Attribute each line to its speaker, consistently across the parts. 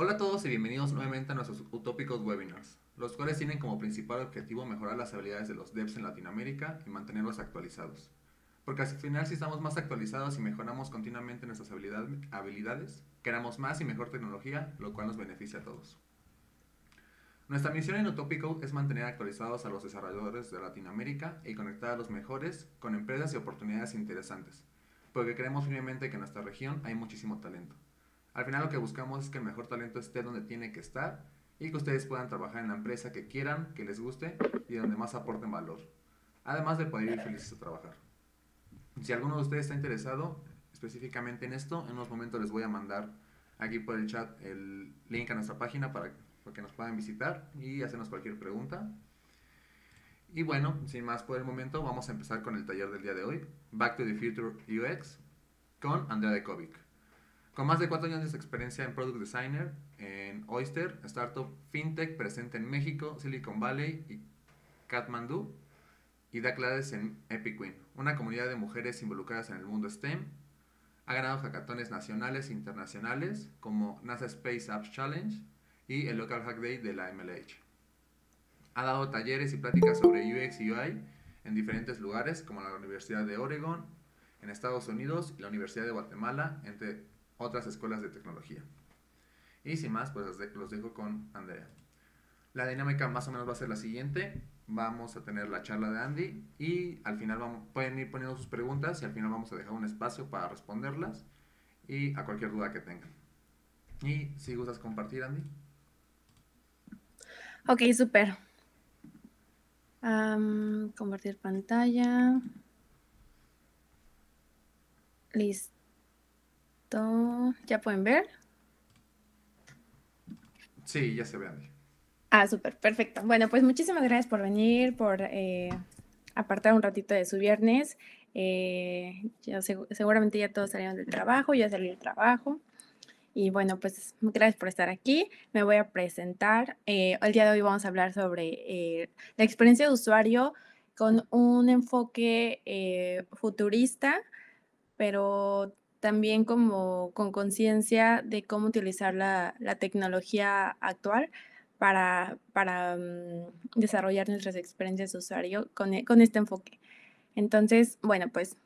Speaker 1: Hola a todos y bienvenidos nuevamente a nuestros utópicos webinars, los cuales tienen como principal objetivo mejorar las habilidades de los devs en Latinoamérica y mantenerlos actualizados. Porque al final si estamos más actualizados y mejoramos continuamente nuestras habilidades, queremos más y mejor tecnología, lo cual nos beneficia a todos. Nuestra misión en Utopico es mantener actualizados a los desarrolladores de Latinoamérica y conectar a los mejores con empresas y oportunidades interesantes, porque creemos firmemente que en nuestra región hay muchísimo talento. Al final lo que buscamos es que el mejor talento esté donde tiene que estar y que ustedes puedan trabajar en la empresa que quieran, que les guste y donde más aporten valor. Además de poder ir felices a trabajar. Si alguno de ustedes está interesado específicamente en esto, en unos momentos les voy a mandar aquí por el chat el link a nuestra página para, que nos puedan visitar y hacernos cualquier pregunta. Y bueno, sin más por el momento, vamos a empezar con el taller del día de hoy, Back to the Future UX, con Andrea de Dekovic. Con más de cuatro años de experiencia en Product Designer, en Oyster, Startup FinTech presente en México, Silicon Valley y Kathmandu, y da clases en Epic una comunidad de mujeres involucradas en el mundo STEM. Ha ganado hackatones nacionales e internacionales como NASA Space Apps Challenge y el Local Hack Day de la MLH. Ha dado talleres y pláticas sobre UX y UI en diferentes lugares como la Universidad de Oregon, en Estados Unidos y la Universidad de Guatemala, entre otras escuelas de tecnología. Y sin más, pues los dejo con Andrea. La dinámica más o menos va a ser la siguiente. Vamos a tener la charla de Andy y al final pueden ir poniendo sus preguntas y al final vamos a dejar un espacio para responderlas y a cualquier duda que tengan. Y si gustas compartir, Andy.
Speaker 2: Ok, super. compartir pantalla. Listo. ¿Ya pueden ver?
Speaker 1: Sí, ya se ve,
Speaker 2: Ah, súper, perfecto. Bueno, pues muchísimas gracias por venir, por eh, apartar un ratito de su viernes. Eh, seguramente ya todos salieron del trabajo, ya salí del trabajo. Y bueno, pues gracias por estar aquí. Me voy a presentar. Eh, el día de hoy vamos a hablar sobre la experiencia de usuario con un enfoque futurista, pero también como con conciencia de cómo utilizar la, tecnología actual para, para mm, desarrollar nuestras experiencias de usuario con, e, este enfoque. Entonces, bueno, pues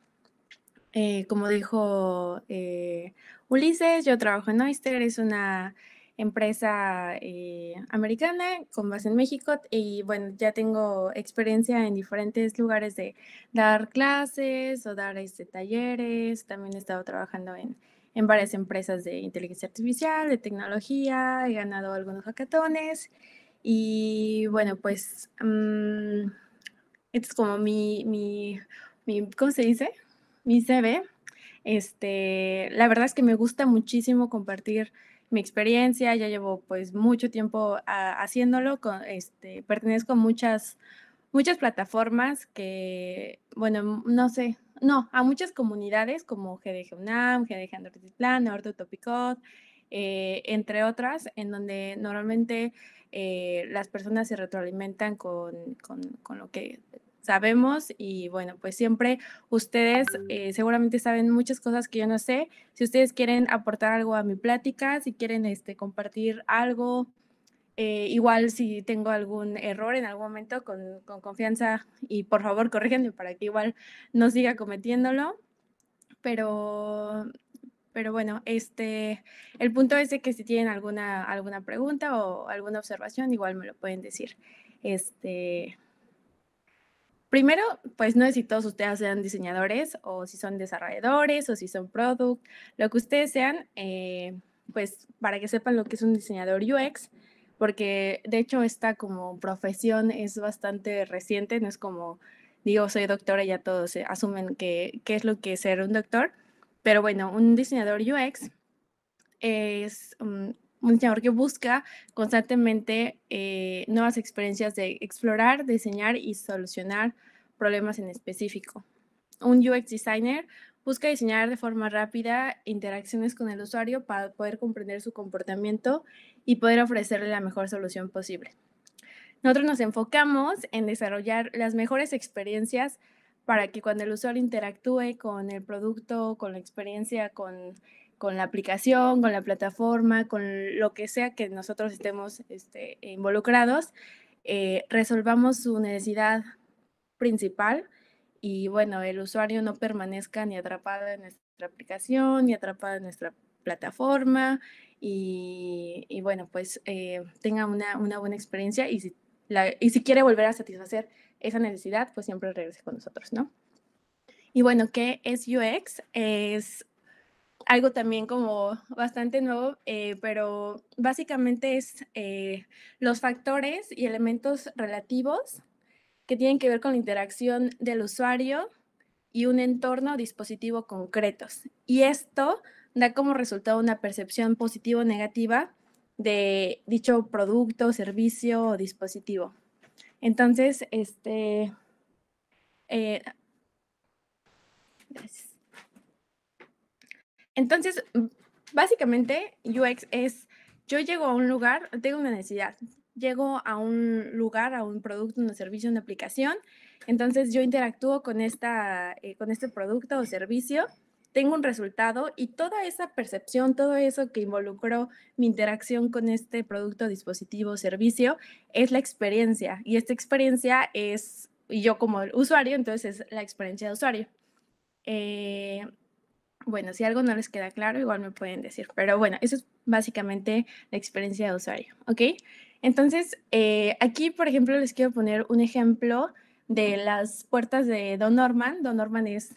Speaker 2: eh, como dijo eh, Ulises, yo trabajo en Oyster, es una empresa eh, americana con base en México y bueno, ya tengo experiencia en diferentes lugares de dar clases o dar este, talleres, también he estado trabajando en, en varias empresas de inteligencia artificial, de tecnología, he ganado algunos hackatones y bueno, pues um, es como mi, mi, ¿cómo se dice? Mi CV. Este, la verdad es que me gusta muchísimo compartir mi experiencia, ya llevo pues mucho tiempo ah, haciéndolo, este, pertenezco a muchas, muchas plataformas que, bueno, no sé, no, a muchas comunidades como GDG UNAM, GDG Orto Topicot, entre otras, en donde normalmente eh, las personas se retroalimentan con, con, con lo que sabemos y bueno, pues siempre ustedes eh, seguramente saben muchas cosas que yo no sé. Si ustedes quieren aportar algo a mi plática, si quieren este, compartir algo, eh, igual si tengo algún error en algún momento, con, confianza y por favor corrígenme para que igual no siga cometiéndolo. Pero, pero bueno, este, el punto es de que si tienen alguna, alguna pregunta o alguna observación, igual me lo pueden decir. Este, Primero, pues no es si todos ustedes sean diseñadores o si son desarrolladores o si son product, lo que ustedes sean, eh, pues para que sepan lo que es un diseñador UX, porque de hecho esta como profesión es bastante reciente, no es como digo soy doctora y ya todos asumen que qué es lo que es ser un doctor, pero bueno, un diseñador UX es mm, un diseñador que busca constantemente eh, nuevas experiencias de explorar, diseñar y solucionar problemas en específico. Un UX designer busca diseñar de forma rápida interacciones con el usuario para poder comprender su comportamiento y poder ofrecerle la mejor solución posible. Nosotros nos enfocamos en desarrollar las mejores experiencias para que cuando el usuario interactúe con el producto, con la experiencia, con con la aplicación, con la plataforma, con lo que sea que nosotros estemos este, involucrados, eh, resolvamos su necesidad principal y bueno, el usuario no permanezca ni atrapado en nuestra aplicación, ni atrapado en nuestra plataforma y, bueno, pues eh, tenga una, buena experiencia y si, y si quiere volver a satisfacer esa necesidad, pues siempre regrese con nosotros, ¿no? Y bueno, ¿qué es UX? Es algo también como bastante nuevo, eh, pero básicamente es eh, los factores y elementos relativos que tienen que ver con la interacción del usuario y un entorno o dispositivo concretos. Y esto da como resultado una percepción positiva o negativa de dicho producto, servicio o dispositivo. Entonces, este... Eh, gracias. Entonces, básicamente, UX es, yo llego a un lugar, tengo una necesidad, llego a un lugar, a un producto, un servicio, una aplicación, entonces yo interactúo con, esta, eh, con este producto o servicio, tengo un resultado y toda esa percepción, todo eso que involucró mi interacción con este producto, dispositivo o servicio, es la experiencia. Y esta experiencia es y yo como usuario, entonces es la experiencia de usuario. Eh, bueno, si algo no les queda claro, igual me pueden decir. Pero bueno, eso es básicamente la experiencia de usuario, ¿ok? Entonces, eh, aquí, por ejemplo, les quiero poner un ejemplo de las puertas de Don Norman. Don Norman es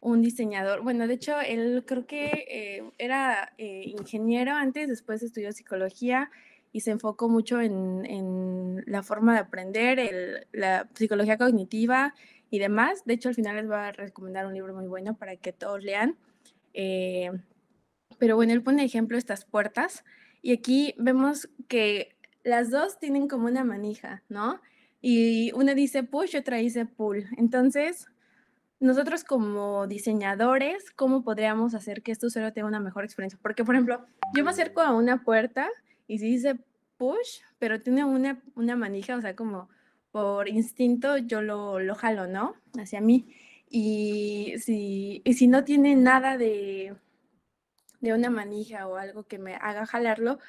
Speaker 2: un diseñador. Bueno, de hecho, él creo que eh, era eh, ingeniero antes, después estudió psicología y se enfocó mucho en, la forma de aprender, la psicología cognitiva y demás. De hecho, al final les voy a recomendar un libro muy bueno para que todos lean. Eh, pero bueno, él pone ejemplo estas puertas y aquí vemos que las dos tienen como una manija, ¿no? Y una dice push, y otra dice pull. Entonces, nosotros como diseñadores, ¿cómo podríamos hacer que esto solo tenga una mejor experiencia? Porque, por ejemplo, yo me acerco a una puerta y si dice push, pero tiene una, manija, o sea, como por instinto yo lo, lo jalo, ¿no? Hacia mí. Y si, no tiene nada de, una manija o algo que me haga jalarlo,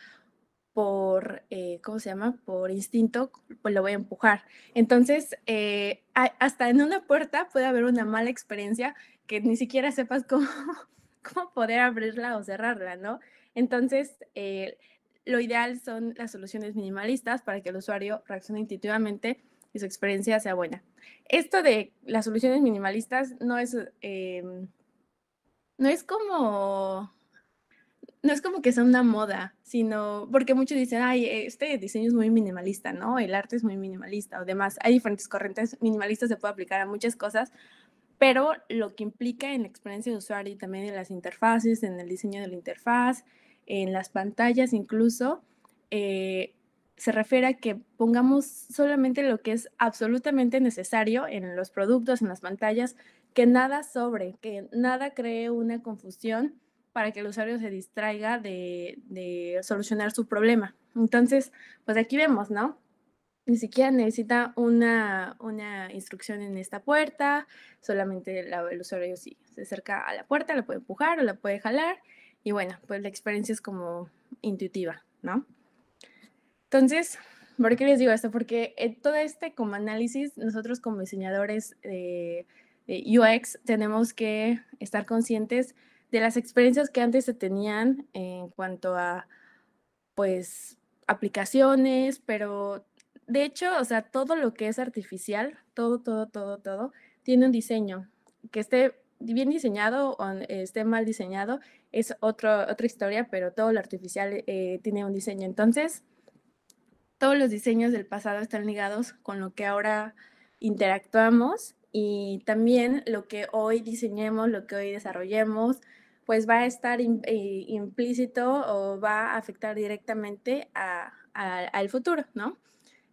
Speaker 2: por, eh, ¿cómo se llama? Por instinto, pues lo voy a empujar. Entonces, eh, hasta en una puerta puede haber una mala experiencia que ni siquiera sepas cómo, poder abrirla o cerrarla, ¿no? Entonces, eh, lo ideal son las soluciones minimalistas para que el usuario reaccione intuitivamente y su experiencia sea buena. Esto de las soluciones minimalistas no es, em, no es como, no es como que sea una moda, sino porque muchos dicen, ay, este diseño es muy minimalista, ¿no? El arte es muy minimalista o demás. Hay diferentes corrientes minimalistas, se puede aplicar a muchas cosas, pero lo que implica en la experiencia de usuario y también en las interfaces, en el diseño de la interfaz, en las pantallas incluso, eh, se refiere a que pongamos solamente lo que es absolutamente necesario en los productos, en las pantallas, que nada sobre, que nada cree una confusión para que el usuario se distraiga de, solucionar su problema. Entonces, pues aquí vemos, ¿no? Ni siquiera necesita una, una instrucción en esta puerta, solamente el usuario sí, se acerca a la puerta, la puede empujar o la puede jalar y bueno, pues la experiencia es como intuitiva, ¿no? Entonces, ¿por qué les digo esto? Porque todo este como análisis, nosotros como diseñadores de, UX tenemos que estar conscientes de las experiencias que antes se tenían en cuanto a, pues, aplicaciones, pero de hecho, o sea, todo lo que es artificial, todo, todo, todo, todo, tiene un diseño. Que esté bien diseñado o esté mal diseñado es otra otra historia, pero todo lo artificial eh, tiene un diseño. Entonces, todos los diseños del pasado están ligados con lo que ahora interactuamos y también lo que hoy diseñemos, lo que hoy desarrollemos, pues va a estar eh, implícito o va a afectar directamente al futuro, ¿no?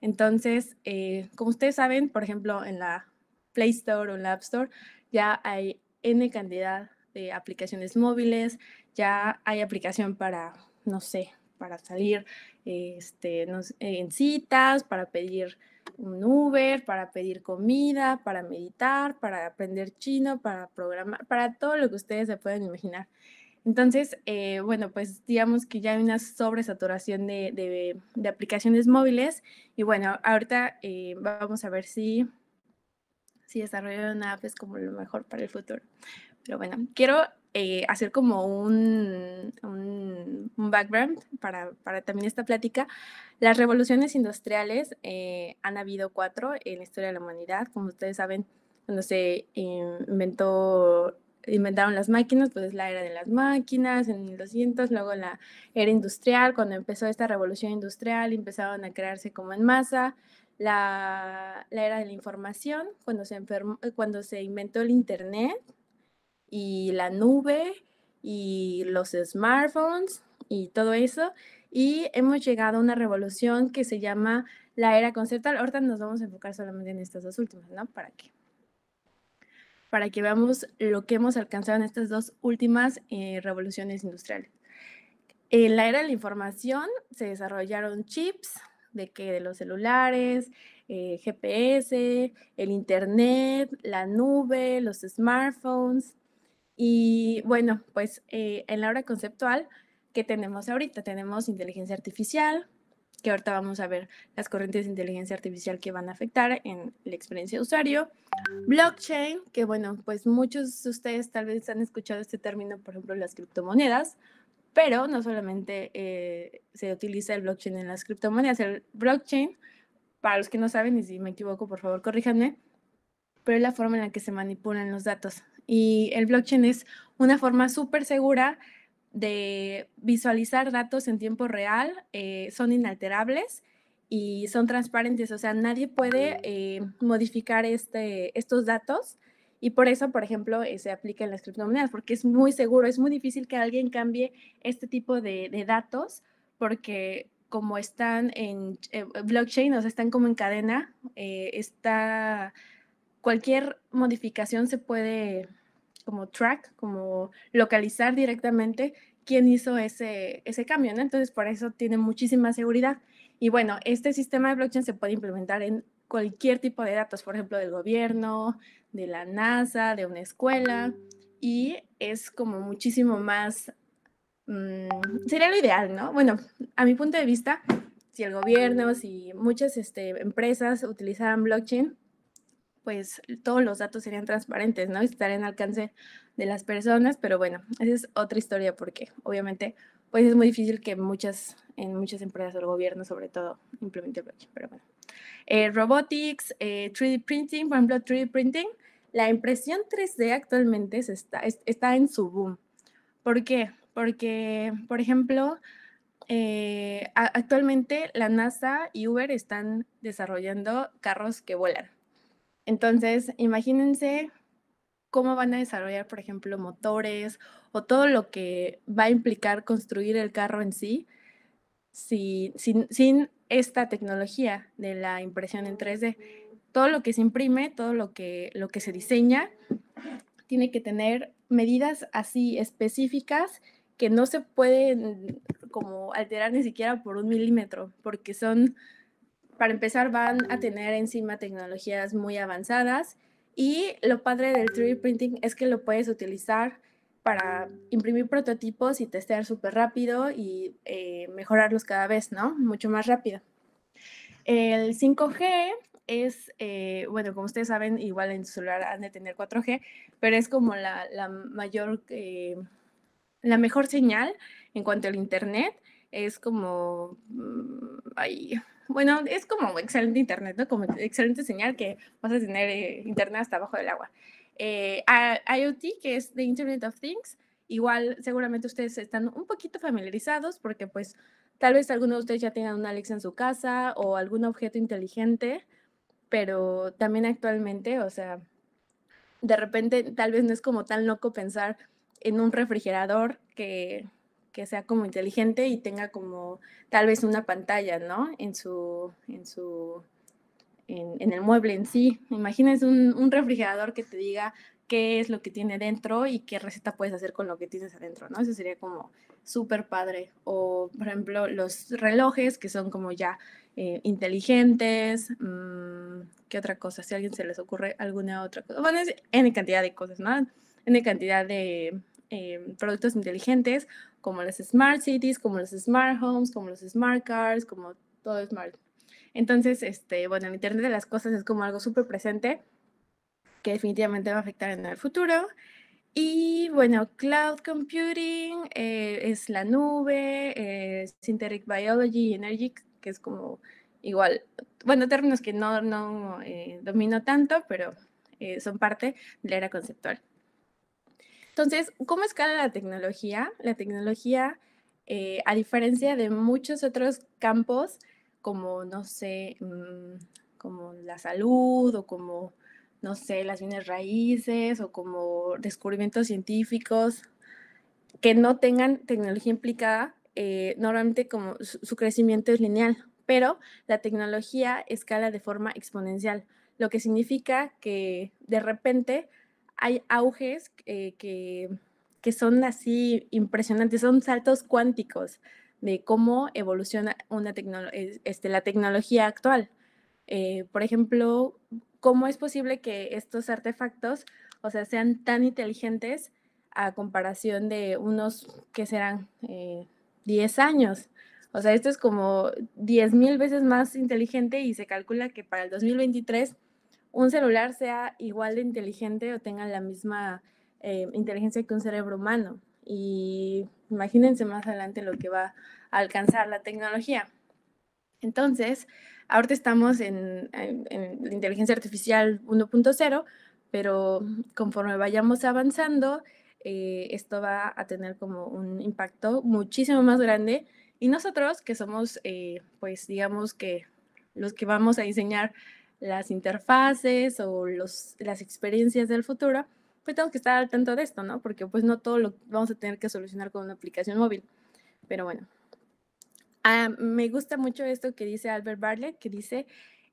Speaker 2: Entonces, eh, como ustedes saben, por ejemplo, en la Play Store o en la App Store ya hay N cantidad de aplicaciones móviles, ya hay aplicación para, no sé, para salir este, nos, en citas, para pedir un Uber, para pedir comida, para meditar, para aprender chino, para programar, para todo lo que ustedes se pueden imaginar. Entonces, eh, bueno, pues digamos que ya hay una sobresaturación de, de, aplicaciones móviles y bueno, ahorita eh, vamos a ver si, si desarrollar una app es como lo mejor para el futuro. Pero bueno, quiero eh, hacer como un, un, background para, para, también esta plática. Las revoluciones industriales eh, han habido cuatro en la historia de la humanidad. Como ustedes saben, cuando se inventó inventaron las máquinas, pues la era de las máquinas en 1200, luego la era industrial, cuando empezó esta revolución industrial, empezaron a crearse como en masa, la, la era de la información, cuando se, cuando se inventó el Internet, y la nube y los smartphones y todo eso. Y hemos llegado a una revolución que se llama la era conceptual. Ahorita nos vamos a enfocar solamente en estas dos últimas, ¿no? ¿Para qué? Para que veamos lo que hemos alcanzado en estas dos últimas eh, revoluciones industriales. En la era de la información se desarrollaron chips de que de los celulares, eh, GPS, el internet, la nube, los smartphones, y bueno, pues eh, en la hora conceptual que tenemos ahorita, tenemos inteligencia artificial, que ahorita vamos a ver las corrientes de inteligencia artificial que van a afectar en la experiencia de usuario. Blockchain, que bueno, pues muchos de ustedes tal vez han escuchado este término, por ejemplo, las criptomonedas, pero no solamente eh, se utiliza el blockchain en las criptomonedas, el blockchain, para los que no saben, y si me equivoco, por favor, corríjanme, pero es la forma en la que se manipulan los datos. Y el blockchain es una forma súper segura de visualizar datos en tiempo real, eh, son inalterables y son transparentes, o sea, nadie puede eh, modificar este, estos datos y por eso, por ejemplo, eh, se aplica en las criptomonedas, porque es muy seguro, es muy difícil que alguien cambie este tipo de, datos porque como están en blockchain, o sea, están como en cadena, está, cualquier modificación se puede como track, como localizar directamente quién hizo ese, ese cambio, ¿no? Entonces, por eso tiene muchísima seguridad. Y bueno, este sistema de blockchain se puede implementar en cualquier tipo de datos, por ejemplo, del gobierno, de la NASA, de una escuela, y es como muchísimo más, mm, sería lo ideal, ¿no? Bueno, a mi punto de vista, si el gobierno, si muchas este, empresas utilizaran blockchain, pues todos los datos serían transparentes, ¿no? Estar en alcance de las personas, pero bueno, esa es otra historia porque obviamente pues es muy difícil que muchas, en muchas empresas o el gobierno sobre todo implemente blockchain, pero bueno. Eh, robotics, 3D eh, printing, por ejemplo, 3D printing, la impresión 3D actualmente está, está en su boom. ¿Por qué? Porque, por ejemplo, eh, actualmente la NASA y Uber están desarrollando carros que vuelan. Entonces, imagínense cómo van a desarrollar, por ejemplo, motores o todo lo que va a implicar construir el carro en sí sin, esta tecnología de la impresión en 3D. Todo lo que se imprime, todo lo que, lo que se diseña, tiene que tener medidas así específicas que no se pueden como alterar ni siquiera por un milímetro, porque son para empezar van a tener encima tecnologías muy avanzadas y lo padre del 3D printing es que lo puedes utilizar para imprimir prototipos y testear súper rápido y eh, mejorarlos cada vez, ¿no? Mucho más rápido. El 5G es, eh, bueno, como ustedes saben, igual en su celular han de tener 4G, pero es como la, mayor, eh, la mejor señal en cuanto al Internet. Es como, mm, ahí bueno, es como excelente internet, ¿no? Como excelente señal que vas a tener eh, internet hasta abajo del agua. Eh, IoT, que es The Internet of Things, igual seguramente ustedes están un poquito familiarizados porque pues tal vez algunos de ustedes ya tengan un Alex en su casa o algún objeto inteligente, pero también actualmente, o sea, de repente tal vez no es como tan loco pensar en un refrigerador que que sea como inteligente y tenga como tal vez una pantalla, ¿no? En su, en su, en, el mueble en sí. Imagínense un, refrigerador que te diga qué es lo que tiene dentro y qué receta puedes hacer con lo que tienes adentro, ¿no? Eso sería como súper padre. O, por ejemplo, los relojes que son como ya eh, inteligentes. Mm, ¿Qué otra cosa? Si a alguien se les ocurre alguna otra cosa. Bueno, es N cantidad de cosas, ¿no? N cantidad de eh, productos inteligentes como las smart cities, como los smart homes, como los smart cars, como todo smart. Entonces, este, bueno, el Internet de las Cosas es como algo súper presente que definitivamente va a afectar en el futuro. Y bueno, cloud computing eh, es la nube, synthetic biology, energy, que es como igual, bueno, términos que no, no eh, domino tanto, pero eh, son parte de la era conceptual. Entonces, ¿cómo escala la tecnología? La tecnología, eh, a diferencia de muchos otros campos, como, no sé, mm, como la salud o como, no sé, las bienes raíces o como descubrimientos científicos que no tengan tecnología implicada, eh, normalmente como su crecimiento es lineal, pero la tecnología escala de forma exponencial, lo que significa que de repente hay auges eh, que, son así impresionantes, son saltos cuánticos de cómo evoluciona una este, la tecnología actual. Eh, por ejemplo, cómo es posible que estos artefactos, o sea, sean tan inteligentes a comparación de unos que serán 10 eh, años. O sea, esto es como 10.000 veces más inteligente y se calcula que para el 2023 un celular sea igual de inteligente o tenga la misma eh, inteligencia que un cerebro humano. Y imagínense más adelante lo que va a alcanzar la tecnología. Entonces, ahorita estamos en, la inteligencia artificial 1.0, pero conforme vayamos avanzando, eh, esto va a tener como un impacto muchísimo más grande. Y nosotros, que somos, eh, pues digamos que los que vamos a diseñar las interfaces o los, las experiencias del futuro, pues tengo que estar al tanto de esto, ¿no? Porque pues no todo lo vamos a tener que solucionar con una aplicación móvil. Pero bueno, ah, me gusta mucho esto que dice Albert Bartlett, que dice,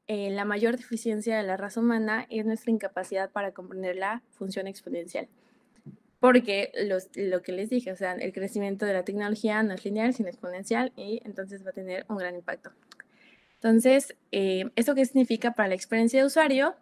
Speaker 2: eh, la mayor deficiencia de la raza humana es nuestra incapacidad para comprender la función exponencial. Porque lo que les dije, o sea, el crecimiento de la tecnología no es lineal, sino exponencial y entonces va a tener un gran impacto. Entonces, eh, ¿esto qué significa para la experiencia de usuario?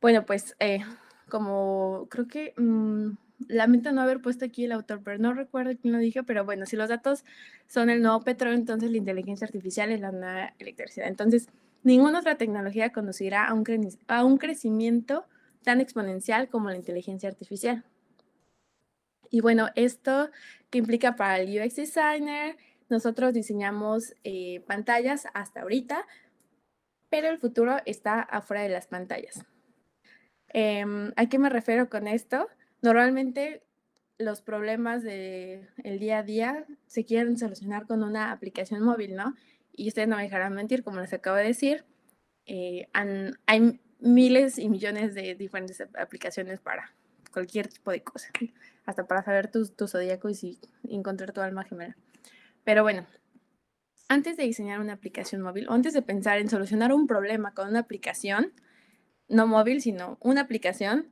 Speaker 2: Bueno, pues eh, como creo que mm, lamento no haber puesto aquí el autor, pero no recuerdo quién lo dijo, pero bueno, si los datos son el nuevo petróleo, entonces la inteligencia artificial es la nueva electricidad. Entonces, ninguna otra tecnología conducirá a un, a un crecimiento tan exponencial como la inteligencia artificial. Y bueno, esto que implica para el UX designer nosotros diseñamos eh, pantallas hasta ahorita, pero el futuro está afuera de las pantallas. Em, ¿A qué me refiero con esto? Normalmente los problemas del día a día se quieren solucionar con una aplicación móvil, ¿no? Y ustedes no me dejarán mentir, como les acabo de decir, eh, hay miles y millones de diferentes aplicaciones para cualquier tipo de cosa, hasta para saber tu, tu zodíaco y encontrar tu alma gemela. Pero bueno, antes de diseñar una aplicación móvil antes de pensar en solucionar un problema con una aplicación, no móvil, sino una aplicación,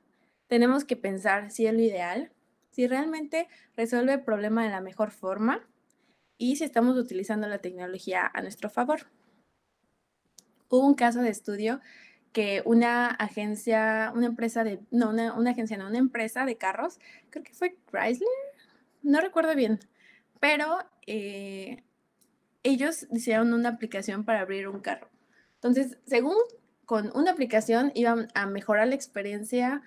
Speaker 2: tenemos que pensar si es lo ideal, si realmente resuelve el problema de la mejor forma y si estamos utilizando la tecnología a nuestro favor. Hubo un caso de estudio que una agencia, una empresa de, no, una, una agencia, no, una empresa de carros, creo que fue Chrysler, no recuerdo bien, pero eh, ellos hicieron una aplicación para abrir un carro. Entonces, según con una aplicación iban a mejorar la experiencia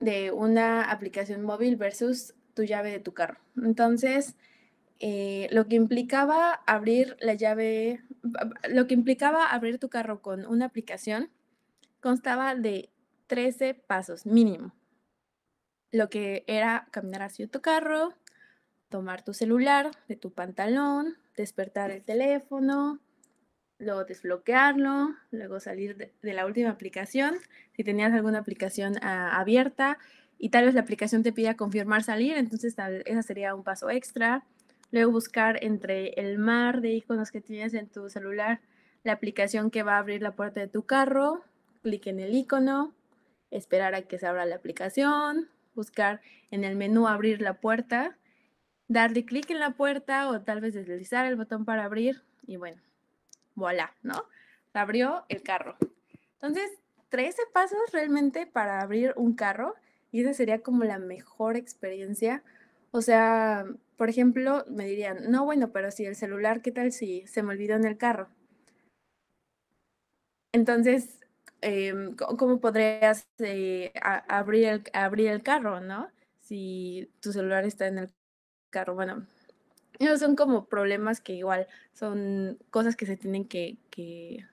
Speaker 2: de una aplicación móvil versus tu llave de tu carro. Entonces, eh, lo que implicaba abrir la llave, lo que implicaba abrir tu carro con una aplicación constaba de 13 pasos mínimo. Lo que era caminar hacia tu carro, tomar tu celular de tu pantalón, despertar el teléfono, luego desbloquearlo, luego salir de, la última aplicación, si tenías alguna aplicación ah, abierta y tal vez la aplicación te pida confirmar salir, entonces esa sería un paso extra. Luego buscar entre el mar de iconos que tienes en tu celular la aplicación que va a abrir la puerta de tu carro, clic en el icono, esperar a que se abra la aplicación, buscar en el menú abrir la puerta, darle clic en la puerta o tal vez deslizar el botón para abrir y bueno, voilà, ¿no? abrió el carro. Entonces, 13 pasos realmente para abrir un carro y esa sería como la mejor experiencia. O sea, por ejemplo, me dirían, no, bueno, pero si el celular, ¿qué tal si se me olvidó en el carro? Entonces, em, ¿cómo podrías eh, abrir, el, abrir el carro, no? Si tu celular está en el carro. Bueno, esos son como problemas que igual son cosas que se tienen que, que,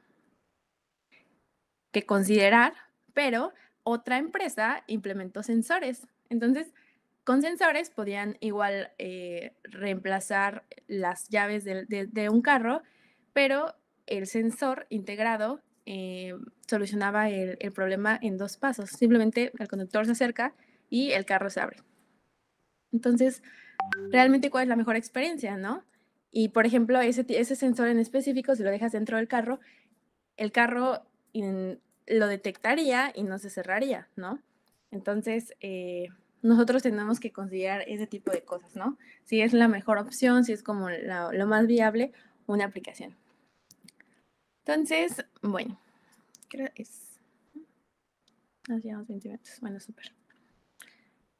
Speaker 2: considerar, pero otra empresa implementó sensores. Entonces, con sensores podían igual eh, reemplazar las llaves de, un carro, pero el sensor integrado eh, solucionaba el, el problema en dos pasos. Simplemente el conductor se acerca y el carro se abre. Entonces, realmente cuál es la mejor experiencia, ¿no? Y por ejemplo, ese, sensor en específico, si lo dejas dentro del carro, el carro lo detectaría y no se cerraría, ¿no? Entonces, eh, nosotros tenemos que considerar ese tipo de cosas, ¿no? Si es la mejor opción, si es como lo más viable, una aplicación. Entonces, bueno, creo es... Nos 20 minutos. Bueno, súper.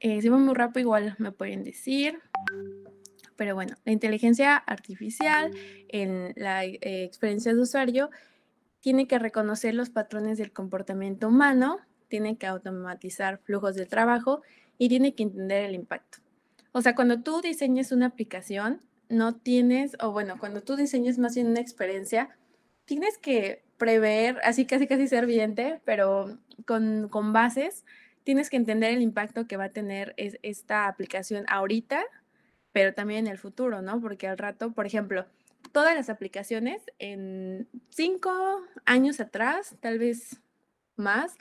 Speaker 2: Eh, si va muy rápido, igual me pueden decir. Pero bueno, la inteligencia artificial en la eh, experiencia de usuario tiene que reconocer los patrones del comportamiento humano, tiene que automatizar flujos de trabajo y tiene que entender el impacto. O sea, cuando tú diseñes una aplicación, no tienes, o bueno, cuando tú diseñes más bien una experiencia, tienes que prever, así casi casi ser vidente, pero con, con bases tienes que entender el impacto que va a tener esta aplicación ahorita, pero también en el futuro, ¿no? Porque al rato, por ejemplo, todas las aplicaciones en cinco años atrás, tal vez más,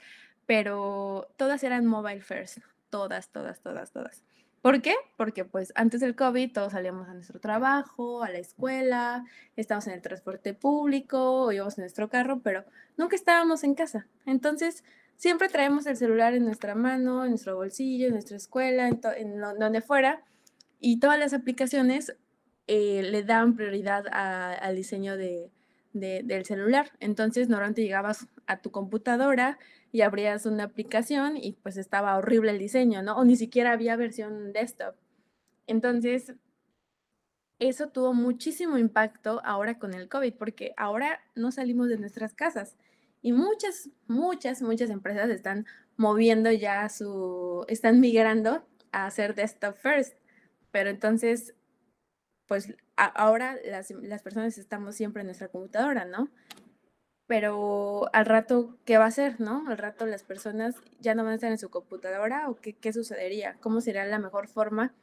Speaker 2: pero todas eran mobile first, todas, todas, todas, todas. ¿Por qué? Porque pues antes del COVID todos salíamos a nuestro trabajo, a la escuela, estábamos en el transporte público íbamos en nuestro carro, pero nunca estábamos en casa. Entonces, siempre traemos el celular en nuestra mano, en nuestro bolsillo, en nuestra escuela, en, donde fuera, y todas las aplicaciones eh, le dan prioridad al diseño del celular. Entonces, normalmente llegabas a tu computadora y abrías una aplicación y pues estaba horrible el diseño, ¿no? O ni siquiera había versión desktop. Entonces, eso tuvo muchísimo impacto ahora con el COVID, porque ahora no salimos de nuestras casas. Y muchas, muchas, muchas empresas están moviendo ya su, están migrando a hacer desktop first. Pero entonces, pues ahora las, las, personas estamos siempre en nuestra computadora, ¿no? Pero al rato, ¿qué va a ser, no? Al rato las personas ya no van a estar en su computadora o qué, qué sucedería? ¿Cómo sería la mejor forma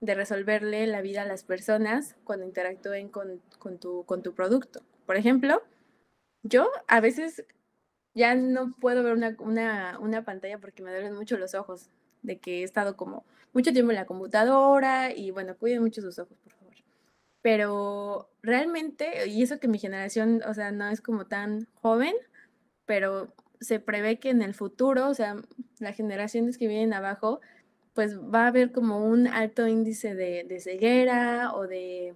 Speaker 2: de resolverle la vida a las personas cuando interactúen con, con, tu, con tu producto? Por ejemplo, yo a veces ya no puedo ver una, una, una, pantalla porque me duelen mucho los ojos, de que he estado como mucho tiempo en la computadora y bueno, cuiden mucho sus ojos, por favor. Pero realmente, y eso que mi generación, o sea, no es como tan joven, pero se prevé que en el futuro, o sea, las generaciones que vienen abajo, pues va a haber como un alto índice de, de ceguera o de,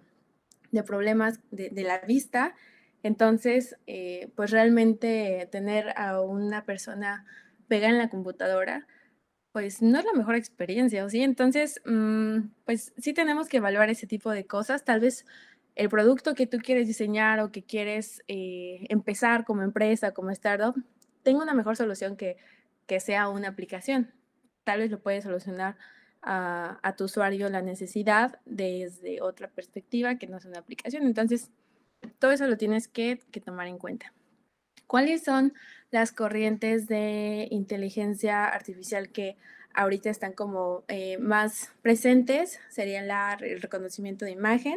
Speaker 2: de problemas de, de la vista entonces, eh, pues realmente tener a una persona pega en la computadora, pues no es la mejor experiencia, ¿o sí? Entonces, mm, pues sí tenemos que evaluar ese tipo de cosas. Tal vez el producto que tú quieres diseñar o que quieres eh, empezar como empresa, como startup, tenga una mejor solución que, que sea una aplicación. Tal vez lo puedes solucionar a, a tu usuario la necesidad desde otra perspectiva que no es una aplicación. Entonces, todo eso lo tienes que, tomar en cuenta. ¿Cuáles son las corrientes de inteligencia artificial que ahorita están como eh, más presentes? Sería el reconocimiento de imagen.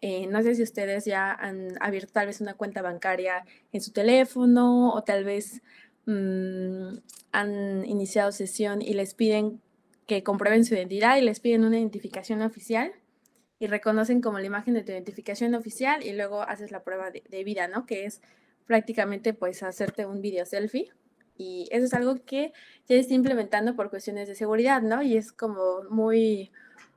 Speaker 2: Eh, no sé si ustedes ya han abierto tal vez una cuenta bancaria en su teléfono o tal vez mm, han iniciado sesión y les piden que comprueben su identidad y les piden una identificación oficial y reconocen como la imagen de tu identificación oficial y luego haces la prueba de, vida, ¿no? Que es prácticamente pues hacerte un video selfie y eso es algo que ya está implementando por cuestiones de seguridad, ¿no? Y es como muy,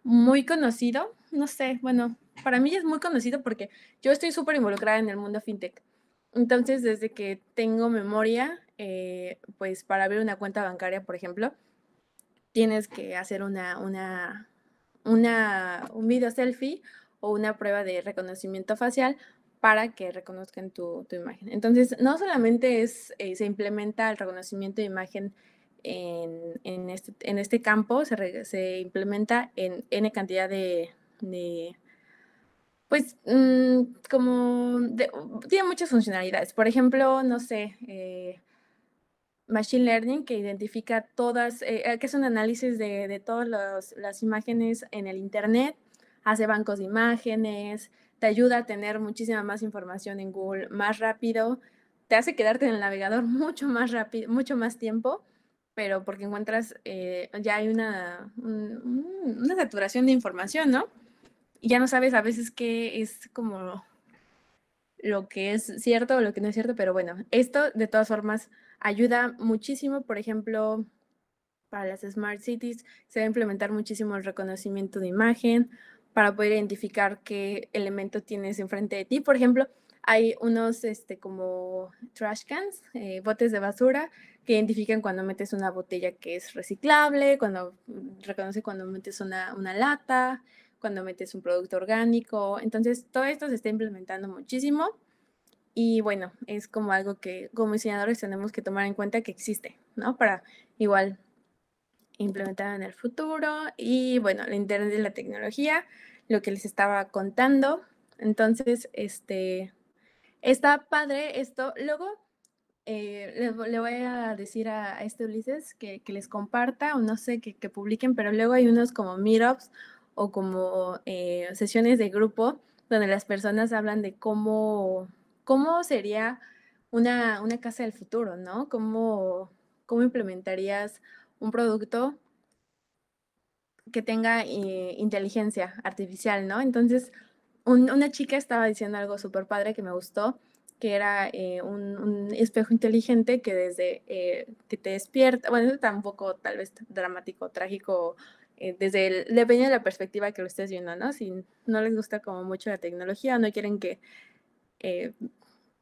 Speaker 2: muy conocido, no sé, bueno, para mí es muy conocido porque yo estoy súper involucrada en el mundo fintech. Entonces, desde que tengo memoria, eh, pues para abrir una cuenta bancaria, por ejemplo, tienes que hacer una, una, una, un video selfie o una prueba de reconocimiento facial para que reconozcan tu, imagen. Entonces, no solamente es, eh, se implementa el reconocimiento de imagen en, este, este, campo, se, implementa en N cantidad de, pues mm, como tiene muchas funcionalidades. Por ejemplo, no sé, eh, Machine Learning que identifica todas, eh, eh, que es un análisis de, todas las imágenes en el Internet, hace bancos de imágenes, te ayuda a tener muchísima más información en Google más rápido, te hace quedarte en el navegador mucho más rápido, mucho más tiempo, pero porque encuentras, eh, ya hay una, una saturación de información, ¿no? Y ya no sabes a veces qué es como lo que es cierto o lo que no es cierto, pero bueno, esto de todas formas ayuda muchísimo, por ejemplo, para las smart cities se va a implementar muchísimo el reconocimiento de imagen para poder identificar qué elemento tienes enfrente de ti, por ejemplo, hay unos este, como trash cans, eh, botes de basura, que identifican cuando metes una botella que es reciclable, cuando reconoce cuando metes una, una lata, cuando metes un producto orgánico. Entonces, todo esto se está implementando muchísimo y bueno, es como algo que como diseñadores tenemos que tomar en cuenta que existe, ¿no? Para igual implementar en el futuro y bueno, el Internet de la tecnología, lo que les estaba contando. Entonces, este, está padre esto. Luego, eh, le, voy a decir a, este Ulises que, les comparta o no sé, que, que publiquen, pero luego hay unos como meetups o como eh, sesiones de grupo donde las personas hablan de cómo, cómo sería una, una casa del futuro, ¿no? ¿Cómo, cómo implementarías un producto que tenga eh, inteligencia artificial, ¿no? Entonces, una chica estaba diciendo algo súper padre que me gustó, que era eh, un, espejo inteligente que desde que te despierta, bueno, tampoco tal vez dramático, trágico, eh, desde de la perspectiva que lo estés viendo, ¿no? Si no les gusta como mucho la tecnología no quieren que, eh,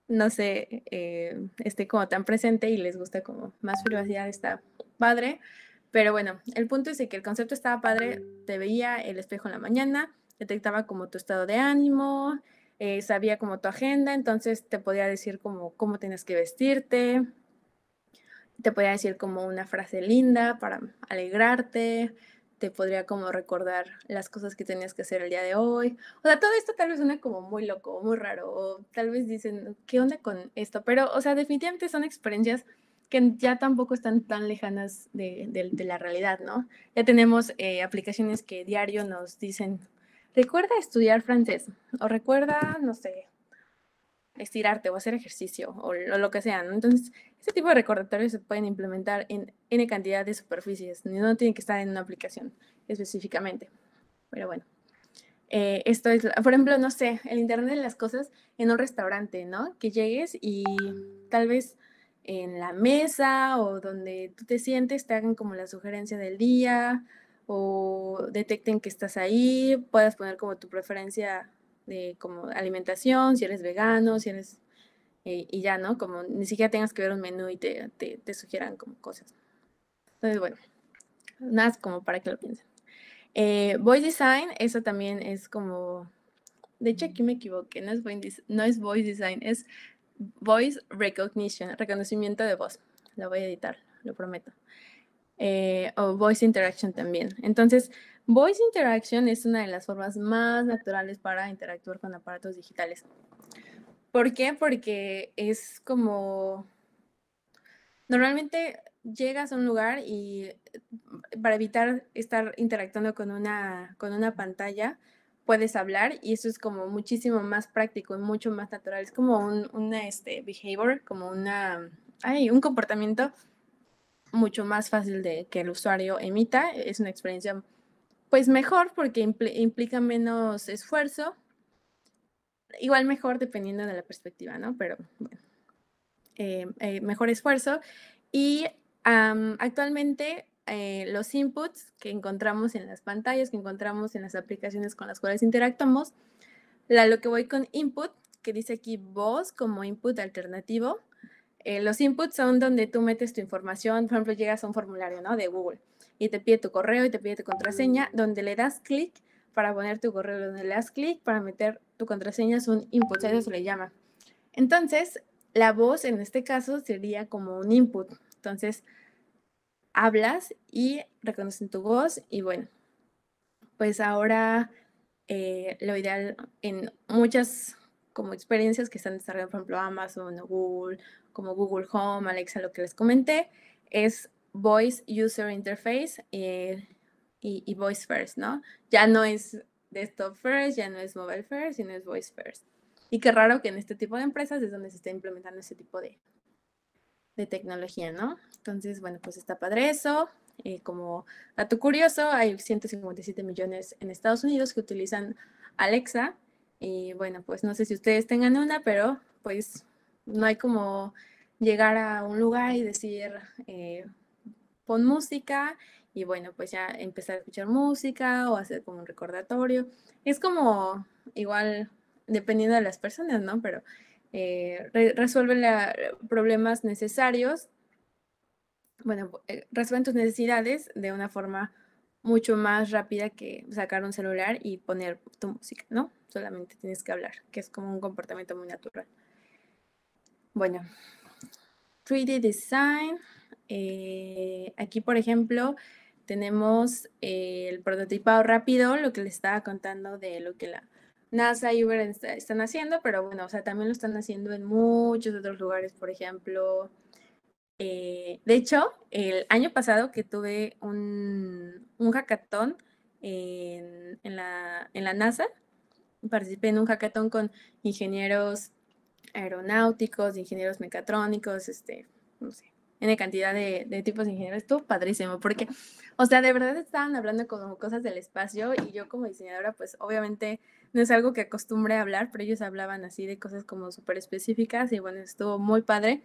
Speaker 2: no sé, eh, esté como tan presente y les gusta como más privacidad, está padre. Pero bueno, el punto es que el concepto estaba padre, te veía el espejo en la mañana, detectaba como tu estado de ánimo, sabía como tu agenda, entonces te podía decir como cómo tienes que vestirte, te podía decir como una frase linda para alegrarte, te podría como recordar las cosas que tenías que hacer el día de hoy. O sea, todo esto tal vez suena como muy loco, muy raro, o tal vez dicen, ¿qué onda con esto? Pero, o sea, definitivamente son experiencias que ya tampoco están tan lejanas de, la realidad, ¿no? Ya tenemos eh, aplicaciones que diario nos dicen, recuerda estudiar francés, o recuerda, no sé, estirarte o hacer ejercicio o, lo que sea. ¿no? Entonces, este tipo de recordatorios se pueden implementar en N cantidad de superficies, no tienen que estar en una aplicación específicamente. Pero bueno, eh, esto es, por ejemplo, no sé, el Internet de las Cosas en un restaurante, ¿no? Que llegues y tal vez en la mesa o donde tú te sientes te hagan como la sugerencia del día o detecten que estás ahí, puedas poner como tu preferencia de como alimentación, si eres vegano, si eres... Eh, y ya, ¿no? Como ni siquiera tengas que ver un menú y te, te, sugieran como cosas. Entonces, bueno, nada como para que lo piensen. voice eh, design, eso también es como... De hecho, aquí me equivoqué, no es voice, no es voice design, es voice recognition, reconocimiento de voz. Lo voy a editar, lo prometo. Eh, o voice interaction también. Entonces, Voice Interaction es una de las formas más naturales para interactuar con aparatos digitales. ¿Por qué? Porque es como... Normalmente llegas a un lugar y eh, para evitar estar interactuando con una, con una pantalla, puedes hablar y eso es como muchísimo más práctico y mucho más natural. Es como un este, behavior, como una, un comportamiento mucho más fácil de que el usuario emita. Es una experiencia pues mejor porque implica menos esfuerzo. Igual mejor dependiendo de la perspectiva, ¿no? Pero bueno, eh, eh, mejor esfuerzo. Y actualmente eh, los inputs que encontramos en las pantallas, que encontramos en las aplicaciones con las cuales interactuamos, la, lo que voy con input, que dice aquí voz como input alternativo. los inputs son donde tú metes tu información, por ejemplo, llegas a un formulario ¿no? de Google y te pide tu correo y te pide tu contraseña, mm. donde le das clic para poner tu correo, donde le das clic para meter tu contraseña, es un input, eso se le llama. Entonces, la voz en este caso sería como un input. Entonces, hablas y reconocen tu voz y bueno, pues ahora eh, lo ideal en muchas como experiencias que están desarrollando, por ejemplo, Amazon o Google, como Google Home, Alexa, lo que les comenté, es Voice User Interface eh, y, Voice First, ¿no?
Speaker 1: Ya no es
Speaker 2: Desktop First, ya no es Mobile First, sino es Voice First. Y qué raro que en este tipo de empresas es donde se está implementando ese tipo de, de tecnología, ¿no? Entonces, bueno, pues está padre eso. Eh, como dato curioso, hay 157 millones en Estados Unidos que utilizan Alexa. Y bueno, pues no sé si ustedes tengan una, pero pues no hay como llegar a un lugar y decir, eh, pon música y bueno, pues ya empezar a escuchar música o hacer como un recordatorio. Es como igual, dependiendo de las personas, ¿no? Pero eh, resuelve problemas necesarios, bueno, resuelve eh, resuelven tus necesidades de una forma mucho más rápida que sacar un celular y poner tu música, ¿no? Solamente tienes que hablar, que es como un comportamiento muy natural. Bueno, 3D Design. Eh, aquí, por ejemplo, tenemos eh, el prototipado rápido, lo que les estaba contando de lo que la NASA y Uber están haciendo, pero bueno, o sea, también lo están haciendo en muchos otros lugares, por ejemplo. Eh, de hecho, el año pasado que tuve un, hackathon en, la, en la NASA, participé en un hackathon con ingenieros aeronáuticos, ingenieros mecatrónicos, este, no sé, N cantidad de, tipos de ingenieros. Estuvo padrísimo porque, o sea, de verdad estaban hablando como cosas del espacio y yo como diseñadora, pues obviamente no es algo que acostumbre a hablar, pero ellos hablaban así de cosas como súper específicas y bueno, estuvo muy padre.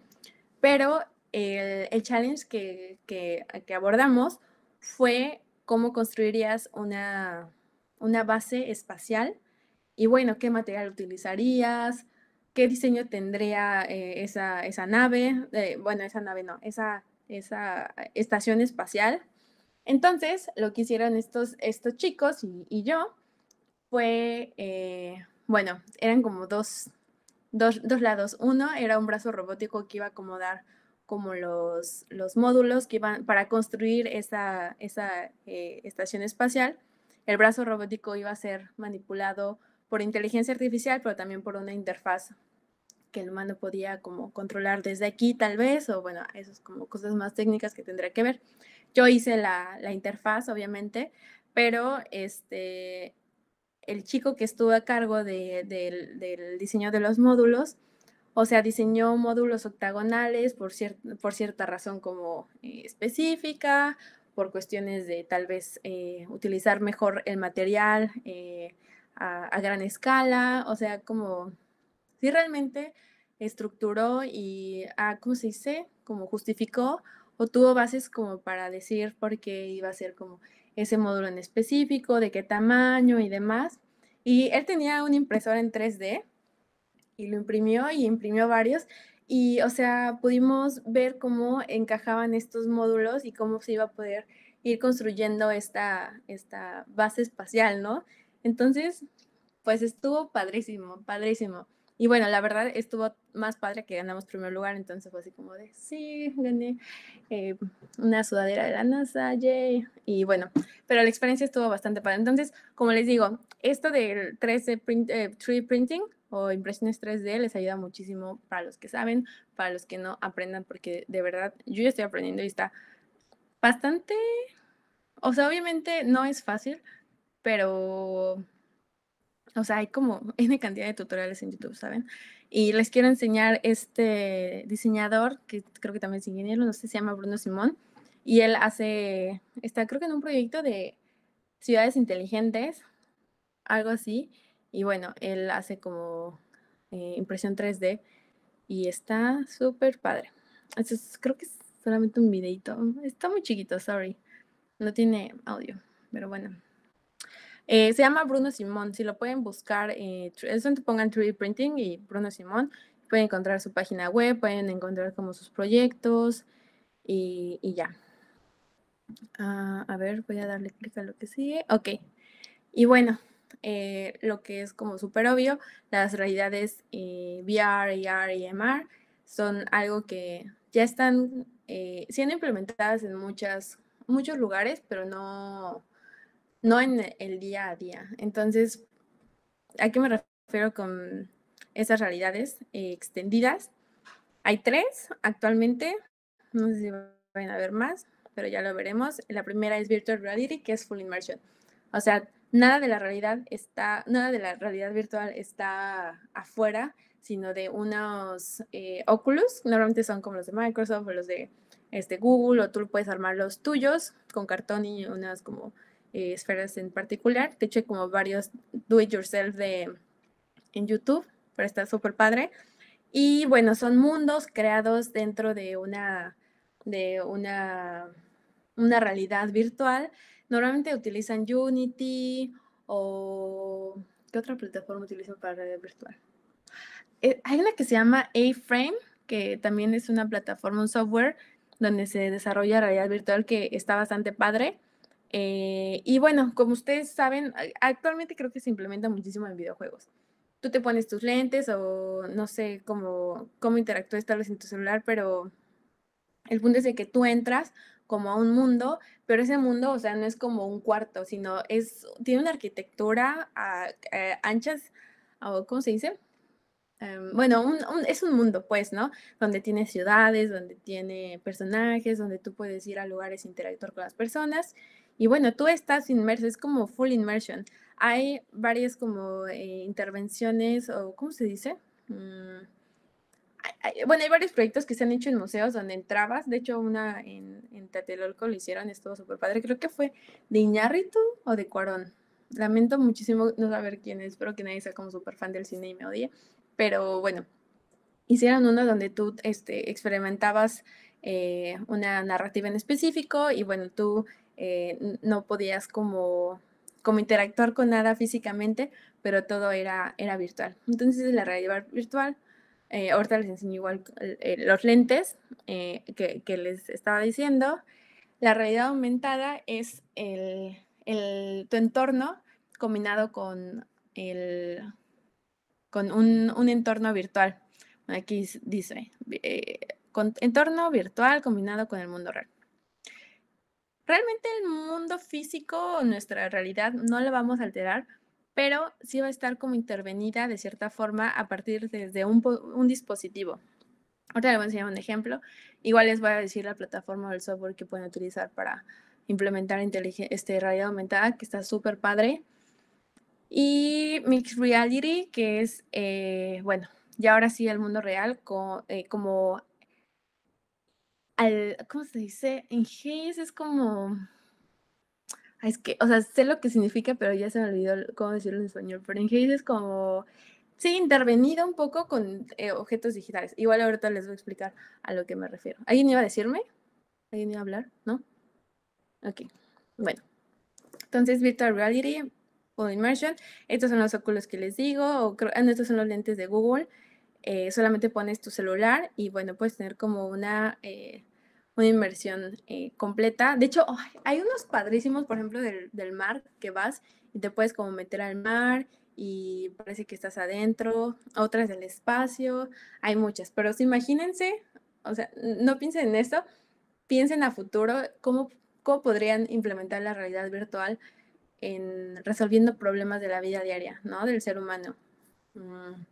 Speaker 2: Pero el, challenge que, que, que, abordamos fue cómo construirías una, una base espacial y bueno, qué material utilizarías, qué diseño tendría eh, esa, nave, eh, bueno, esa nave no, esa, esa estación espacial. Entonces, lo que hicieron estos, estos chicos y, yo fue, eh, bueno, eran como dos, dos, lados. Uno era un brazo robótico que iba a acomodar como los, los módulos que iban para construir esa, esa estación espacial. El brazo robótico iba a ser manipulado por inteligencia artificial, pero también por una interfaz el humano podía como controlar desde aquí tal vez, o bueno, eso es como cosas más técnicas que tendría que ver. Yo hice la, la interfaz, obviamente, pero este, el chico que estuvo a cargo del diseño de los módulos, o sea, diseñó módulos octagonales por, cierto por cierta razón como eh, específica, por cuestiones de tal vez eh, utilizar mejor el material eh, a, a gran escala, o sea, como si realmente estructuró y, ah, ¿cómo se dice? Como justificó o tuvo bases como para decir por qué iba a ser como ese módulo en específico, de qué tamaño y demás. Y él tenía un impresor en 3D y lo imprimió y imprimió varios. Y, o sea, pudimos ver cómo encajaban estos módulos y cómo se iba a poder ir construyendo esta, esta base espacial, ¿no? Entonces, pues estuvo padrísimo, padrísimo. Y bueno, la verdad estuvo más padre que ganamos primer lugar, entonces fue así como de, sí, gané eh, una sudadera de la NASA, yay. Y bueno, pero la experiencia estuvo bastante padre. Entonces, como les digo, esto del 3 3D eh, printing o impresiones 3D les ayuda muchísimo para los que saben, para los que no aprendan, porque de verdad yo ya estoy aprendiendo y está bastante, o sea, obviamente no es fácil, pero o sea, hay como N cantidad de tutoriales en YouTube, ¿saben? Y les quiero enseñar este diseñador, que creo que también es ingeniero, no sé, se llama Bruno Simón. Y él hace, está creo que en un proyecto de ciudades inteligentes, algo así. Y bueno, él hace como eh, impresión 3D y está súper padre. Entonces, creo que es solamente un videito. Está muy chiquito, sorry. No tiene audio, pero bueno. Eh, se llama Bruno Simón, si lo pueden buscar, eh, es donde pongan 3D Printing y Bruno Simón, pueden encontrar su página web, pueden encontrar como sus proyectos y, ya. Ah, a ver, voy a darle clic a lo que sigue. Ok. Y bueno, eh, lo que es como súper obvio, las realidades VR, AR y MR son algo que ya están siendo implementadas en muchos lugares, pero no, no en el día a día. Entonces, ¿a qué me refiero con esas realidades eh, extendidas? Hay tres actualmente, no sé si van a ver más, pero ya lo veremos. La primera es Virtual Reality, que es Full Immersion. O sea, nada de la realidad está, nada de la realidad virtual está afuera, sino de unos eh, Oculus, normalmente son como los de Microsoft o los de este, Google, o tú puedes armar los tuyos con cartón y unas como eh, esferas en particular. Te eché como varios do it yourself de, en YouTube, pero está súper padre. Y bueno, son mundos creados dentro de una, de una, una realidad virtual. Normalmente utilizan Unity o... ¿Qué otra plataforma utilizan para realidad virtual? Eh, hay una que se llama A-Frame, que también es una plataforma, un software donde se desarrolla realidad virtual que está bastante padre. Eh, y bueno, como ustedes saben, actualmente creo que se implementa muchísimo en videojuegos. Tú te pones tus lentes o no sé cómo, cómo interactúas tal vez en tu celular, pero el punto es de que tú entras como a un mundo, pero ese mundo, o sea, no es como un cuarto, sino es, tiene una arquitectura a, eh, anchas, o ¿cómo se dice? Em, bueno, es un mundo, pues, ¿no? Donde tiene ciudades, donde tiene personajes, donde tú puedes ir a lugares e interactuar con las personas. Y bueno, tú estás inmerso, es como full immersion. Hay varias como eh, intervenciones o, ¿cómo se dice? Mm, bueno, hay varios proyectos que se han hecho en museos donde entrabas. De hecho, una en, en Tatelolco lo hicieron, estuvo súper padre. Creo que fue de Iñárritu o de Cuarón. Lamento muchísimo no saber quién es, pero que nadie sea como súper fan del cine y me odie. Pero bueno, hicieron uno donde tú este, experimentabas eh, una narrativa en específico y bueno, tú eh, no podías como, como interactuar con nada físicamente, pero todo era, era virtual. Entonces la realidad virtual, eh, ahorita les enseño igual los lentes eh, que, les estaba diciendo. La realidad aumentada es el, tu entorno combinado con, el, con un, un entorno virtual. Aquí dice, entorno virtual combinado con el mundo real. Realmente el mundo físico, nuestra realidad, no la vamos a alterar, pero sí va a estar como intervenida de cierta forma a partir de un, dispositivo. Ahora les voy a enseñar un ejemplo. Igual les voy a decir la plataforma o el software que pueden utilizar para implementar este, realidad aumentada, que está súper padre. Y Mixed Reality, que es, eh, bueno, ya ahora sí el mundo real, eh, como ¿cómo se dice? En Hayes es como, es que, o sea, sé lo que significa, pero ya se me olvidó cómo decirlo en español, pero en Hayes es como, sí, intervenido un poco con eh, objetos digitales. Igual ahorita les voy a explicar a lo que me refiero. ¿Alguien iba a decirme? ¿Alguien iba a hablar? ¿No? Ok, bueno. Entonces, Virtual Reality o Immersion, estos son los óculos que les digo, o ah, estos son los lentes de Google. Eh, solamente pones tu celular y bueno, puedes tener como una eh, una inmersión eh, completa. De hecho, hay unos padrísimos, por ejemplo, del, mar que vas y te puedes como meter al mar y parece que estás adentro, otras del espacio, hay muchas, pero imagínense, o sea, no piensen en esto, piensen a futuro cómo, podrían implementar la realidad virtual en resolviendo problemas de la vida diaria, ¿no? Del ser humano. quiero mm,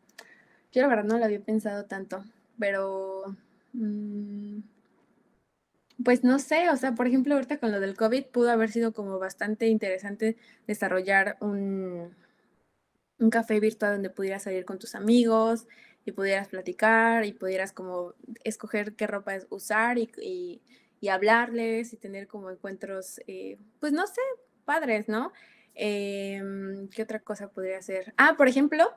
Speaker 2: Yo la verdad no lo había pensado tanto, pero... Mm, pues no sé, o sea, por ejemplo, ahorita con lo del COVID pudo haber sido como bastante interesante desarrollar un, un café virtual donde pudieras salir con tus amigos y pudieras platicar y pudieras como escoger qué ropa usar y, hablarles y tener como encuentros, eh, pues no sé, padres, ¿no? Em, ¿Qué otra cosa podría ser? Ah, por ejemplo,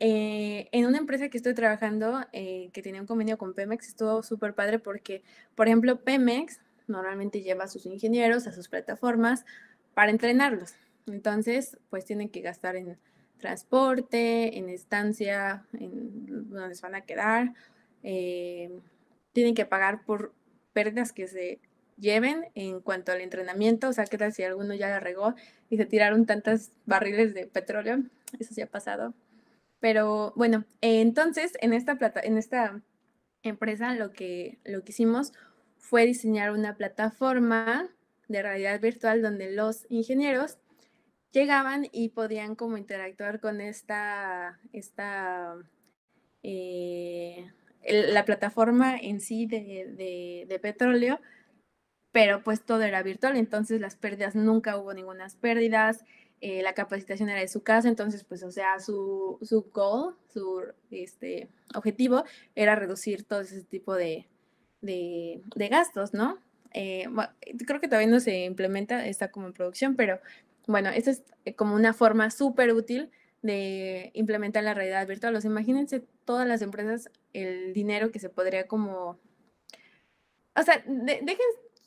Speaker 2: eh, en una empresa que estoy trabajando, eh, que tenía un convenio con Pemex, estuvo súper padre porque, por ejemplo, Pemex normalmente lleva a sus ingenieros a sus plataformas para entrenarlos. Entonces, pues tienen que gastar en transporte, en estancia, en donde se van a quedar. Eh, tienen que pagar por pérdidas que se lleven en cuanto al entrenamiento. O sea, que tal si alguno ya la regó y se tiraron tantos barriles de petróleo? Eso sí ha pasado. Pero bueno, entonces en esta, en esta empresa lo que, lo que hicimos fue diseñar una plataforma de realidad virtual donde los ingenieros llegaban y podían como interactuar con esta, esta eh, la plataforma en sí de, de, petróleo, pero pues todo era virtual, entonces las pérdidas, nunca hubo ninguna pérdidas, eh, la capacitación era de su casa, entonces, pues, o sea, su, su goal, su este, objetivo era reducir todo ese tipo de, gastos, ¿no? Eh, creo que todavía no se implementa, está como en producción, pero bueno, esta es eh, como una forma súper útil de implementar la realidad virtual. O sea, imagínense todas las empresas, el dinero que se podría como... O sea, dejen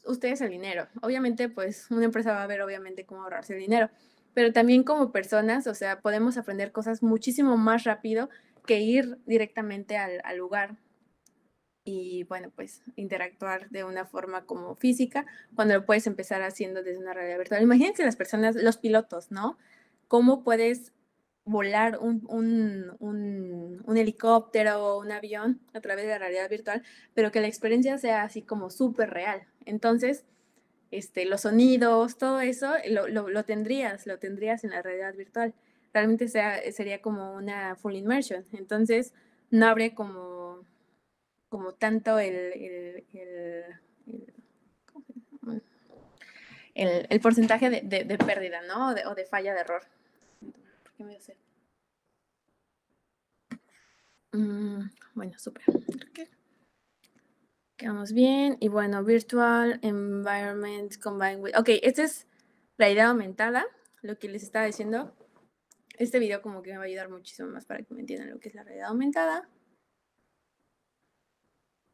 Speaker 2: ustedes el dinero. Obviamente, pues una empresa va a ver, obviamente, cómo ahorrarse el dinero pero también como personas, o sea, podemos aprender cosas muchísimo más rápido que ir directamente al, lugar y bueno, pues interactuar de una forma como física, cuando lo puedes empezar haciendo desde una realidad virtual. Imagínense las personas, los pilotos, ¿no? ¿Cómo puedes volar un, un, helicóptero o un avión a través de la realidad virtual, pero que la experiencia sea así como súper real. Entonces, este, los sonidos, todo eso, lo, lo, tendrías, lo tendrías en la realidad virtual. Realmente sea, sería como una full immersion. Entonces, no abre como, como tanto el, el, porcentaje de, pérdida, ¿no? O de, falla de error. ¿Por qué mm, bueno, súper. Quedamos bien. Y bueno, virtual environment combined with. Ok, esta es la aumentada, lo que les estaba diciendo. Este video como que me va a ayudar muchísimo más para que me entiendan lo que es la realidad aumentada.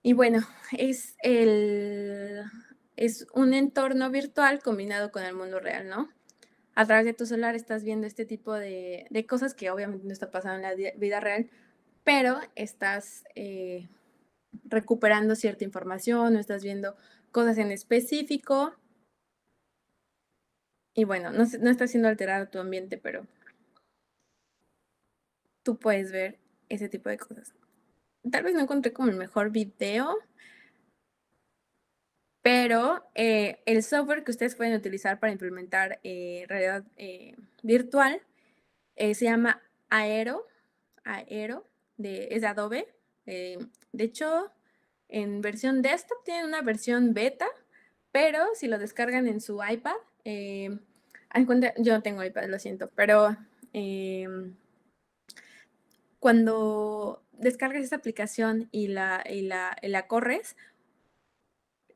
Speaker 2: Y bueno, es, el, es un entorno virtual combinado con el mundo real, ¿no? A través de tu celular estás viendo este tipo de, cosas que obviamente no está pasando en la vida real, pero estás eh, recuperando cierta información no estás viendo cosas en específico. Y bueno, no, está siendo alterado tu ambiente, pero tú puedes ver ese tipo de cosas. Tal vez no encontré como el mejor video, pero eh, el software que ustedes pueden utilizar para implementar eh, realidad eh, virtual se llama Aero, Aero, de, es de Adobe. Eh, de hecho, en versión desktop tienen una versión beta, pero si lo descargan en su iPad, eh, yo no tengo iPad, lo siento, pero eh, cuando descargas esta aplicación y la, la corres,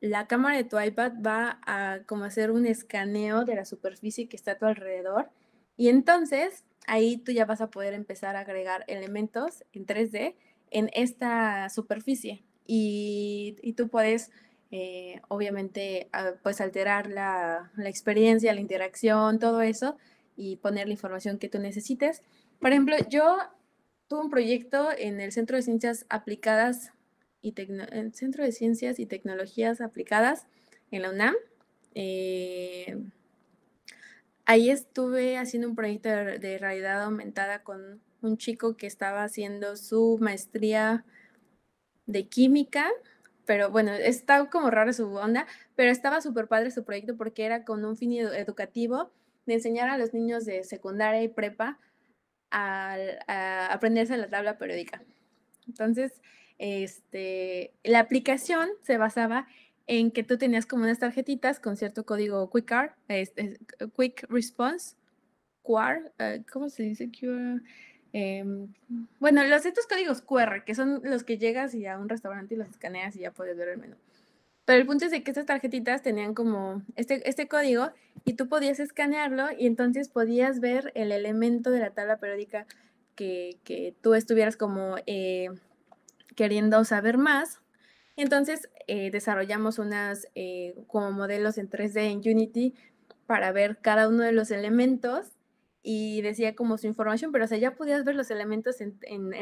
Speaker 2: la cámara de tu iPad va a como hacer un escaneo de la superficie que está a tu alrededor y entonces ahí tú ya vas a poder empezar a agregar elementos en 3D en esta superficie y, tú puedes eh, obviamente ah, pues alterar la, experiencia, la interacción, todo eso y poner la información que tú necesites. Por ejemplo, yo tuve un proyecto en el Centro de Ciencias Aplicadas y Centro de Ciencias y Tecnologías Aplicadas en la UNAM. Eh, Ahí estuve haciendo un proyecto de, realidad aumentada con un chico que estaba haciendo su maestría de química, pero bueno, está como raro su onda, pero estaba súper padre su proyecto porque era con un fin educativo de enseñar a los niños de secundaria y prepa a, a aprenderse la tabla periódica. Entonces, este, la aplicación se basaba en que tú tenías como unas tarjetitas con cierto código Quick, Quick Response, QR, eh, ¿cómo se dice? Em, bueno, los estos códigos QR, que son los que llegas y a un restaurante y los escaneas y ya puedes ver el menú. Pero el punto es de que estas tarjetitas tenían como este, este código y tú podías escanearlo y entonces podías ver el elemento de la tabla periódica que, tú estuvieras como eh, queriendo saber más. Entonces eh, desarrollamos unas eh, como modelos en 3D en Unity para ver cada uno de los elementos y decía como su información, pero o sea, ya podías ver los elementos en,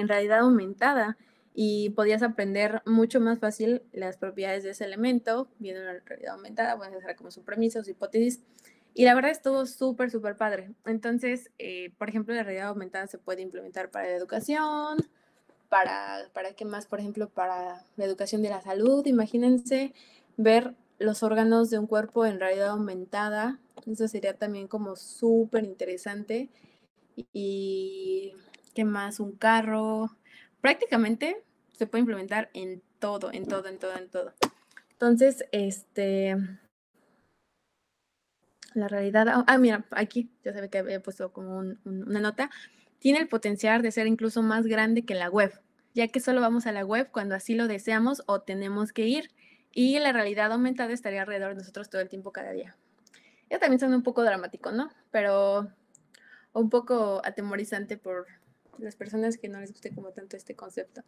Speaker 2: realidad aumentada y podías aprender mucho más fácil las propiedades de ese elemento, viendo la realidad aumentada, puedes hacer como su premisa, su hipótesis. Y la verdad estuvo súper, súper padre. Entonces, eh, por ejemplo, la realidad aumentada se puede implementar para la educación, para, para qué más, por ejemplo, para la educación de la salud, imagínense ver los órganos de un cuerpo en realidad aumentada, eso sería también como súper interesante. Y qué más, un carro, prácticamente se puede implementar en todo, en todo, en todo, en todo. Entonces, este, la realidad, ah, mira, aquí ya sabe que había puesto como una nota, tiene el potencial de ser incluso más grande que la web, ya que solo vamos a la web cuando así lo deseamos o tenemos que ir y la realidad aumentada estaría alrededor de nosotros todo el tiempo cada día. Ya también son un poco dramático, ¿no? Pero un poco atemorizante por las personas que no les guste como tanto este concepto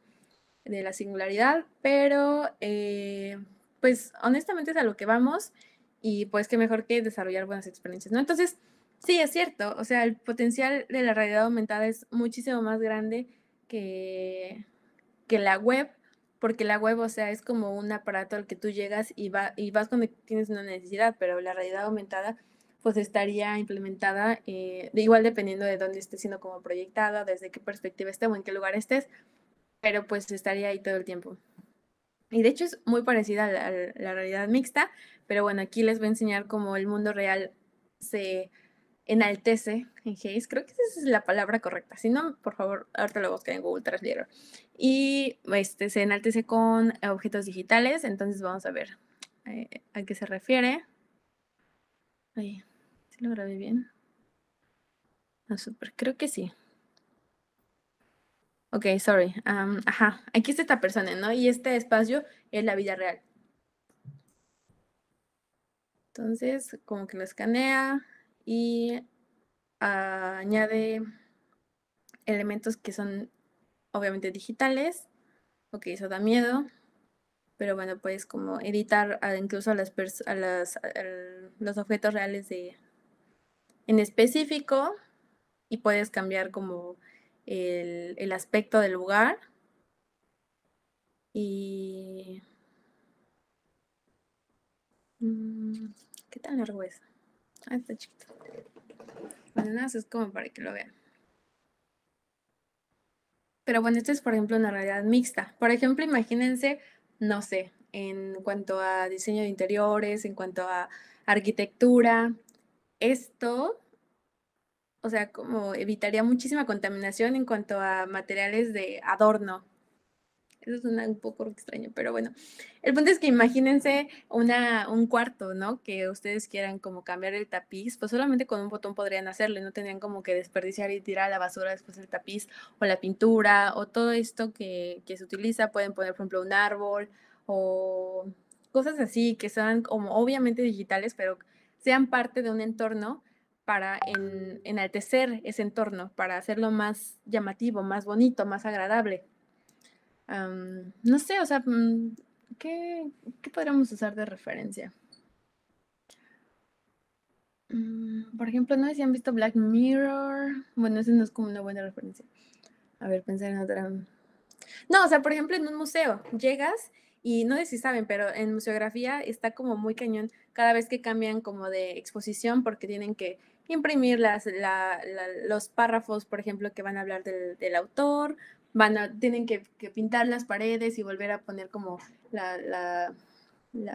Speaker 2: de la singularidad, pero eh, pues honestamente es a lo que vamos y pues qué mejor que desarrollar buenas experiencias, ¿no? Entonces, Sí, es cierto. O sea, el potencial de la realidad aumentada es muchísimo más grande que, que la web, porque la web, o sea, es como un aparato al que tú llegas y, va, y vas cuando tienes una necesidad, pero la realidad aumentada pues estaría implementada eh, igual dependiendo de dónde estés siendo como proyectada, desde qué perspectiva esté o en qué lugar estés, pero pues estaría ahí todo el tiempo. Y de hecho es muy parecida a la realidad mixta, pero bueno, aquí les voy a enseñar cómo el mundo real se enaltece en Hayes. Creo que esa es la palabra correcta. Si no, por favor, ahorita lo busquen en Google Translator. Y este, se enaltece con objetos digitales. Entonces vamos a ver eh, a qué se refiere. Ahí, Si lo grabé bien? No, ah, súper, creo que sí. Ok, sorry. ajá, aquí está esta persona, ¿no? Y este espacio es la vida real. Entonces, como que lo escanea, y añade elementos que son obviamente digitales porque eso da miedo pero bueno puedes como editar incluso a las, a los objetos reales de en específico y puedes cambiar como el, el aspecto del lugar y mm, ¿Qué tan largo es? Ahí está chiquito. Bueno, es como para que lo vean. Pero bueno, esto es, por ejemplo, una realidad mixta. Por ejemplo, imagínense, no sé, en cuanto a diseño de interiores, en cuanto a arquitectura, esto, o sea, como evitaría muchísima contaminación en cuanto a materiales de adorno, eso suena un poco extraño, pero bueno. El punto es que imagínense una, un cuarto, ¿no? Que ustedes quieran como cambiar el tapiz, pues solamente con un botón podrían hacerlo, y no tendrían como que desperdiciar y tirar a la basura después el tapiz o la pintura o todo esto que, se utiliza. Pueden poner, por ejemplo, un árbol o cosas así que sean como obviamente digitales, pero sean parte de un entorno para enaltecer ese entorno, para hacerlo más llamativo, más bonito, más agradable no sé, o sea, mm, ¿qué, podríamos usar de referencia? Mm, por ejemplo, no sé si han visto Black Mirror. Bueno, eso no es como una buena referencia. A ver, pensar en otra. No, o sea, por ejemplo, en un museo llegas y no sé si saben, pero en museografía está como muy cañón cada vez que cambian como de exposición porque tienen que imprimir las, los párrafos, por ejemplo, que van a hablar del, del autor van a, tienen que, pintar las paredes y volver a poner como la, la,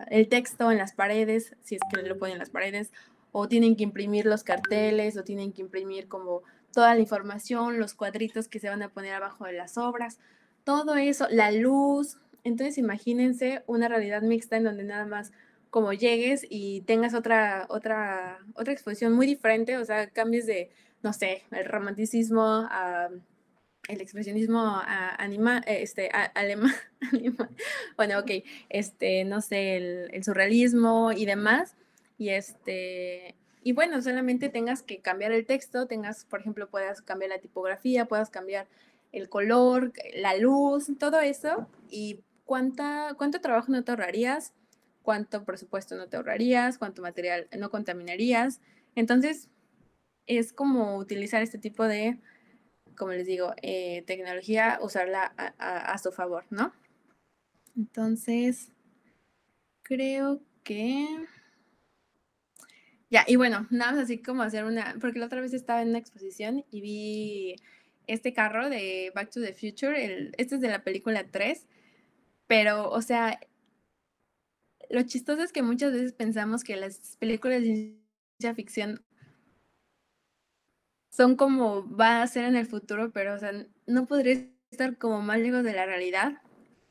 Speaker 2: el texto en las paredes, si es que lo ponen en las paredes, o tienen que imprimir los carteles, o tienen que imprimir como toda la información, los cuadritos que se van a poner abajo de las obras, todo eso, la luz. Entonces imagínense una realidad mixta en donde nada más como llegues y tengas otra, otra, otra exposición muy diferente, o sea, cambies de, no sé, el romanticismo a el expresionismo ah, anima, eh, este, alemán, bueno, ok, este, no sé, el, surrealismo y demás, y este, y bueno, solamente tengas que cambiar el texto, tengas, por ejemplo, puedas cambiar la tipografía, puedas cambiar el color, la luz, todo eso, y cuánta, cuánto trabajo no te ahorrarías, cuánto presupuesto no te ahorrarías, cuánto material no contaminarías, entonces es como utilizar este tipo de como les digo, eh, tecnología, usarla a, su favor, ¿no? Entonces, creo que... Ya, y bueno, nada más así como hacer una, porque la otra vez estaba en una exposición y vi este carro de Back to the Future, este es de la película 3, pero, o sea, lo chistoso es que muchas veces pensamos que las películas de ciencia ficción son como va a ser en el futuro, pero o sea, no podría estar como más lejos de la realidad.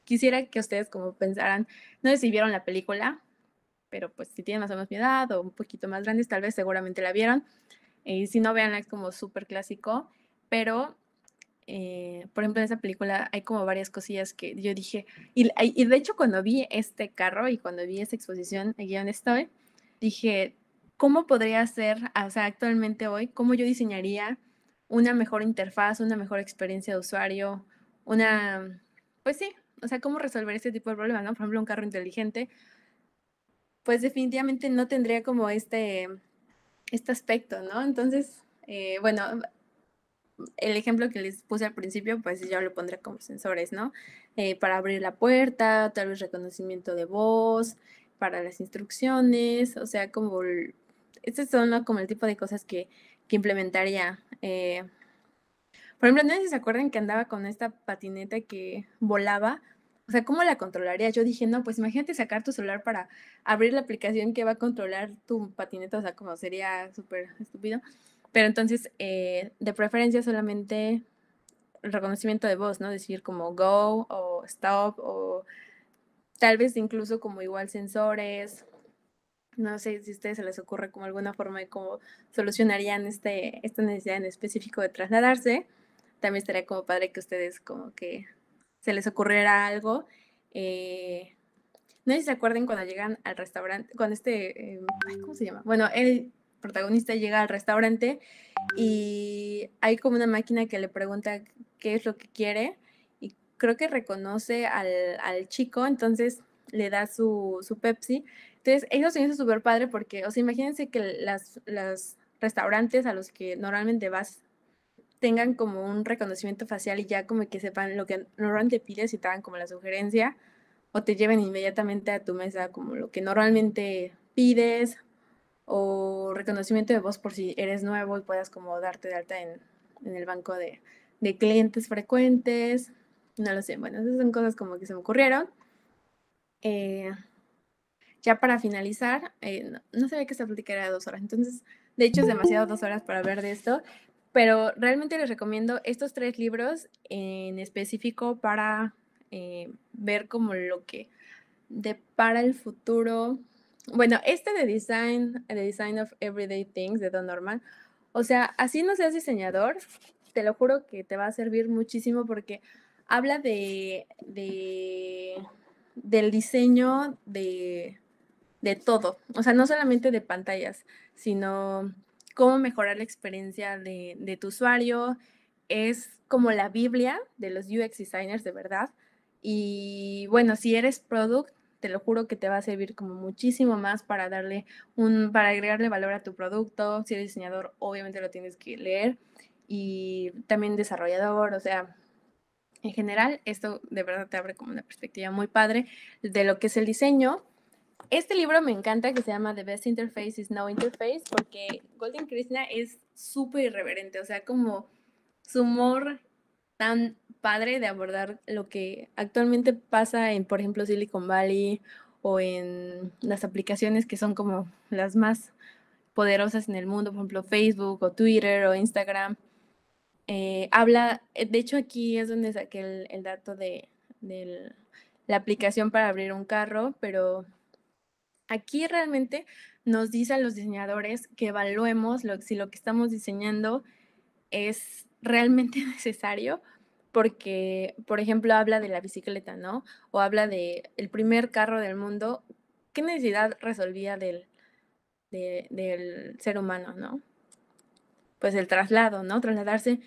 Speaker 2: Quisiera que ustedes como pensaran, no sé si vieron la película, pero pues si tienen más o menos mi edad o un poquito más grandes, tal vez seguramente la vieron. Y eh, si no, vean es como súper clásico, pero eh, por ejemplo, en esa película hay como varias cosillas que yo dije, y, de hecho cuando vi este carro y cuando vi esa exposición, aquí donde estoy, dije, cómo podría ser, o sea, actualmente hoy, cómo yo diseñaría una mejor interfaz, una mejor experiencia de usuario, una, pues sí, o sea, cómo resolver este tipo de problemas, ¿no? Por ejemplo, un carro inteligente, pues definitivamente no tendría como este, este aspecto, ¿no? Entonces, eh, bueno, el ejemplo que les puse al principio, pues yo lo pondré como sensores, ¿no? Eh, para abrir la puerta, tal vez reconocimiento de voz, para las instrucciones, o sea, como estos son como el tipo de cosas que, implementaría. Eh, por ejemplo, no sé si se acuerdan que andaba con esta patineta que volaba. O sea, ¿cómo la controlaría? Yo dije, no, pues imagínate sacar tu celular para abrir la aplicación que va a controlar tu patineta. O sea, como sería súper estúpido. Pero entonces, eh, de preferencia solamente reconocimiento de voz, ¿no? Decir como go o stop o tal vez incluso como igual sensores no sé si a ustedes se les ocurre como alguna forma de cómo solucionarían este, esta necesidad en específico de trasladarse. También estaría como padre que ustedes como que se les ocurriera algo. Eh, no sé si se acuerden cuando llegan al restaurante, cuando este, eh, ¿cómo se llama? Bueno, el protagonista llega al restaurante y hay como una máquina que le pregunta qué es lo que quiere y creo que reconoce al, chico, entonces le da su, su Pepsi entonces, ellos me hizo súper padre porque, o sea, imagínense que los restaurantes a los que normalmente vas tengan como un reconocimiento facial y ya como que sepan lo que normalmente pides y te dan como la sugerencia o te lleven inmediatamente a tu mesa como lo que normalmente pides o reconocimiento de voz por si eres nuevo y puedas como darte de alta en, el banco de, de, clientes frecuentes. No lo sé, bueno, esas son cosas como que se me ocurrieron. Eh, ya para finalizar, eh, no, sabía que esta plática era dos horas, entonces, de hecho, es demasiado dos horas para ver de esto, pero realmente les recomiendo estos tres libros en específico para eh, ver como lo que de para el futuro. Bueno, este de Design, The Design of Everyday Things de Don Norman, o sea, así no seas diseñador, te lo juro que te va a servir muchísimo porque habla de del diseño de de todo, o sea, no solamente de pantallas, sino cómo mejorar la experiencia de, tu usuario. Es como la Biblia de los UX designers, de verdad. Y bueno, si eres product, te lo juro que te va a servir como muchísimo más para darle un, para agregarle valor a tu producto. Si eres diseñador, obviamente lo tienes que leer. Y también desarrollador, o sea, en general, esto de verdad te abre como una perspectiva muy padre de lo que es el diseño este libro me encanta que se llama The Best Interface is No Interface porque Golden Krishna es súper irreverente, o sea, como su humor tan padre de abordar lo que actualmente pasa en, por ejemplo, Silicon Valley o en las aplicaciones que son como las más poderosas en el mundo, por ejemplo, Facebook o Twitter o Instagram. Eh, habla, eh, de hecho aquí es donde saqué el, dato de, la aplicación para abrir un carro, pero Aquí realmente nos dicen los diseñadores que evaluemos si lo que estamos diseñando es realmente necesario, porque, por ejemplo, habla de la bicicleta, ¿no? O habla de el primer carro del mundo, ¿qué necesidad resolvía del, del ser humano, ¿no? Pues el traslado, ¿no? Trasladarse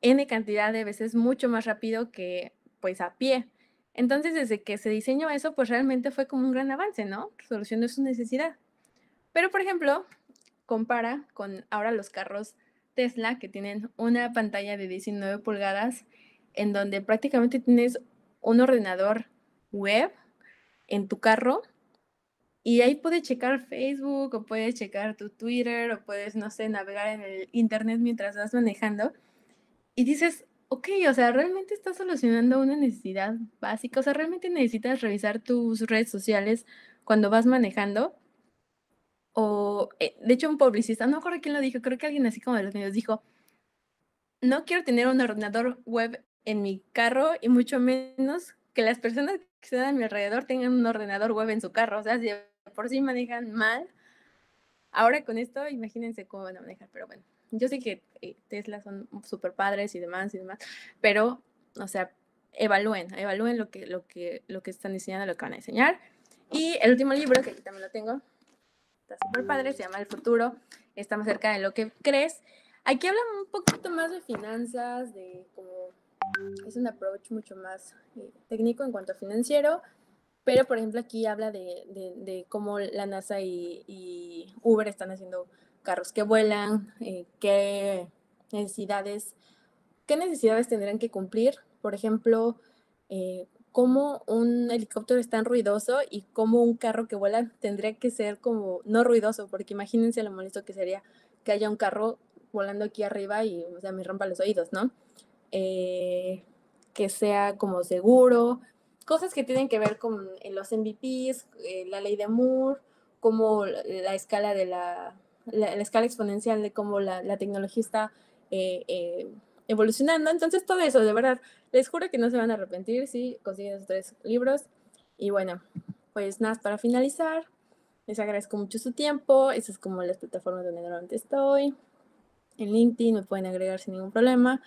Speaker 2: N cantidad de veces mucho más rápido que pues a pie. Entonces, desde que se diseñó eso, pues realmente fue como un gran avance, ¿no? Solucionó su necesidad. Pero, por ejemplo, compara con ahora los carros Tesla que tienen una pantalla de 19 pulgadas en donde prácticamente tienes un ordenador web en tu carro y ahí puedes checar Facebook o puedes checar tu Twitter o puedes, no sé, navegar en el Internet mientras vas manejando. Y dices, ok, o sea, realmente estás solucionando una necesidad básica, o sea, realmente necesitas revisar tus redes sociales cuando vas manejando. O, eh, de hecho, un publicista, no recuerdo quién lo dijo, creo que alguien así como de los medios dijo, no quiero tener un ordenador web en mi carro y mucho menos que las personas que están a mi alrededor tengan un ordenador web en su carro, o sea, si por sí manejan mal. Ahora con esto, imagínense cómo van a manejar, pero bueno yo sé que eh, Tesla son súper padres y demás y demás, pero, o sea, evalúen, evalúen lo que, lo que, lo que están diseñando, lo que van a diseñar. Y el último libro, que aquí también lo tengo, está súper padre, se llama El futuro, está más cerca de lo que crees. Aquí hablan un poquito más de finanzas, de es un approach mucho más eh, técnico en cuanto a financiero, pero por ejemplo aquí habla de, de, cómo la NASA y, y Uber están haciendo carros que vuelan, eh, qué necesidades, qué necesidades tendrán que cumplir, por ejemplo, eh, cómo un helicóptero es tan ruidoso y cómo un carro que vuela tendría que ser como no ruidoso, porque imagínense lo molesto que sería que haya un carro volando aquí arriba y o sea, me rompa los oídos, ¿no? Eh, que sea como seguro, cosas que tienen que ver con los MVPs, la ley de Moore, como la escala de la la, escala exponencial de cómo la, la tecnología está eh, eh, evolucionando. Entonces, todo eso, de verdad, les juro que no se van a arrepentir si consiguen esos tres libros. Y bueno, pues nada, para finalizar, les agradezco mucho su tiempo. Esas es como las plataformas donde normalmente estoy. En LinkedIn me pueden agregar sin ningún problema.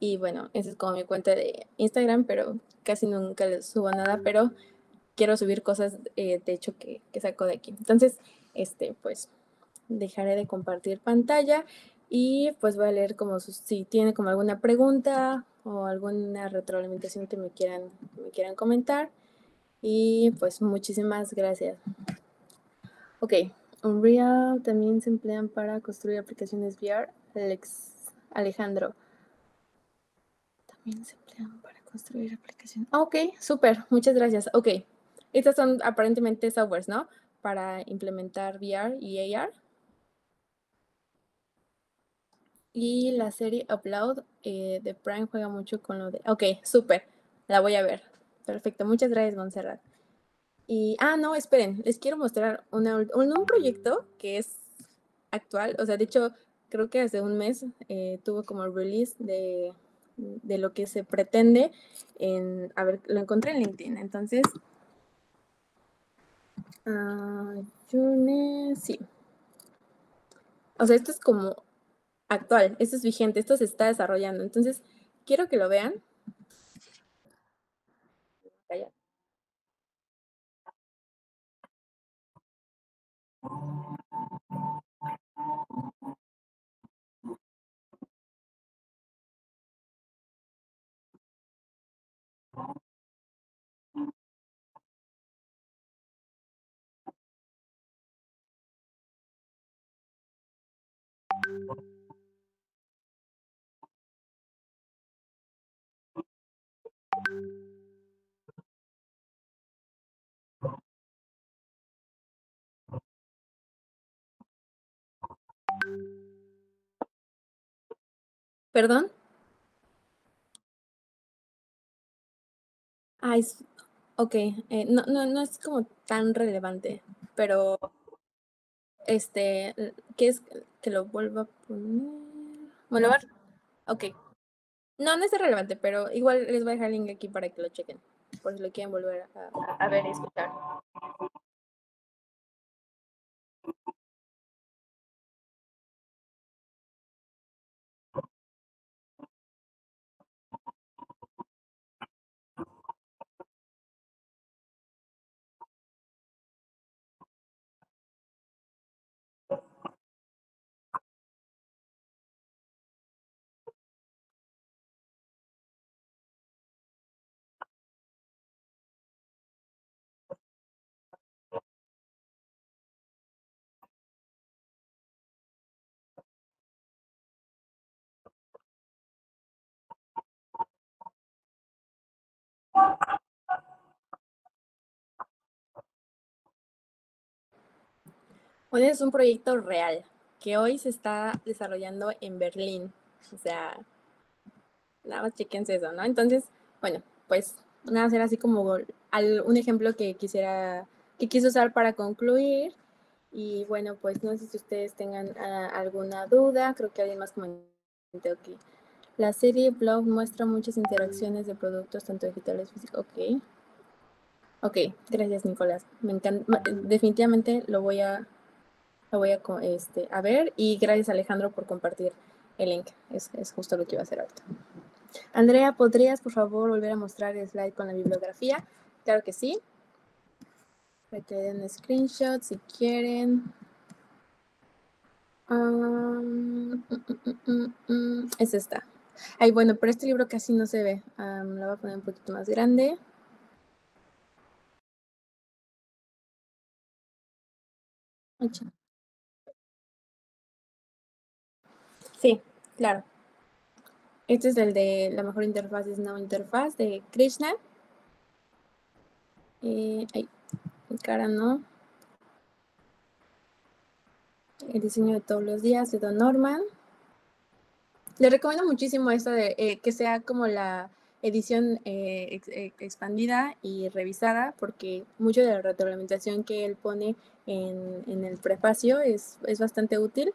Speaker 2: Y bueno, esa es como mi cuenta de Instagram, pero casi nunca subo nada, pero quiero subir cosas eh, de hecho que, que saco de aquí. Entonces, este, pues dejaré de compartir pantalla y pues voy a leer como si tiene como alguna pregunta o alguna retroalimentación que me quieran, me quieran comentar. Y pues muchísimas gracias. Ok, Unreal también se emplean para construir aplicaciones VR. Alex, Alejandro. También se emplean para construir aplicaciones. Ah, ok, súper, muchas gracias. Ok, estas son aparentemente softwares, ¿no? Para implementar VR y AR. Y la serie Upload eh, de Prime juega mucho con lo de... Ok, súper, la voy a ver. Perfecto, muchas gracias, Montserrat. Y, ah, no, esperen, les quiero mostrar un, un, proyecto que es actual, o sea, de hecho, creo que hace un mes eh, tuvo como release de, de, lo que se pretende en, a ver, lo encontré en LinkedIn, entonces, ah, sí. O sea, esto es como actual, esto es vigente, esto se está desarrollando. Entonces, quiero que lo vean. ¿Perdón? Ay, ah, es, ok, eh, no, no, no es como tan relevante, pero este, ¿quieres que lo vuelva a poner? Bueno, no, no es relevante, pero igual les voy a dejar el link aquí para que lo chequen, por si lo quieren volver a, a ver y escuchar. es un proyecto real que hoy se está desarrollando en Berlín. O sea, nada más chequense eso, ¿no? Entonces, bueno, pues nada, más era así como un ejemplo que quisiera, que quise usar para concluir. Y bueno, pues no sé si ustedes tengan ah, alguna duda, creo que alguien más comentó que la serie blog muestra muchas interacciones de productos, tanto digitales físicos. Ok. Ok, gracias Nicolás. Me encanta, definitivamente lo voy a la voy a, este, a ver y gracias Alejandro por compartir el link. Es, justo lo que iba a hacer ahorita. Andrea, ¿podrías por favor volver a mostrar el slide con la bibliografía? Claro que sí. me queden screenshot si quieren. Ah, mm, mm, mm, es esta. Ay, bueno, pero este libro casi no se ve. La voy a poner un poquito más grande. Sí, claro. Este es el de la mejor interfaz es una interfaz de Krishna. Eh, ay, cara no. El diseño de todos los días de Don Norman. Le recomiendo muchísimo esto de eh, que sea como la edición eh, expandida y revisada, porque mucho de la retroalimentación que él pone en, el prefacio es bastante útil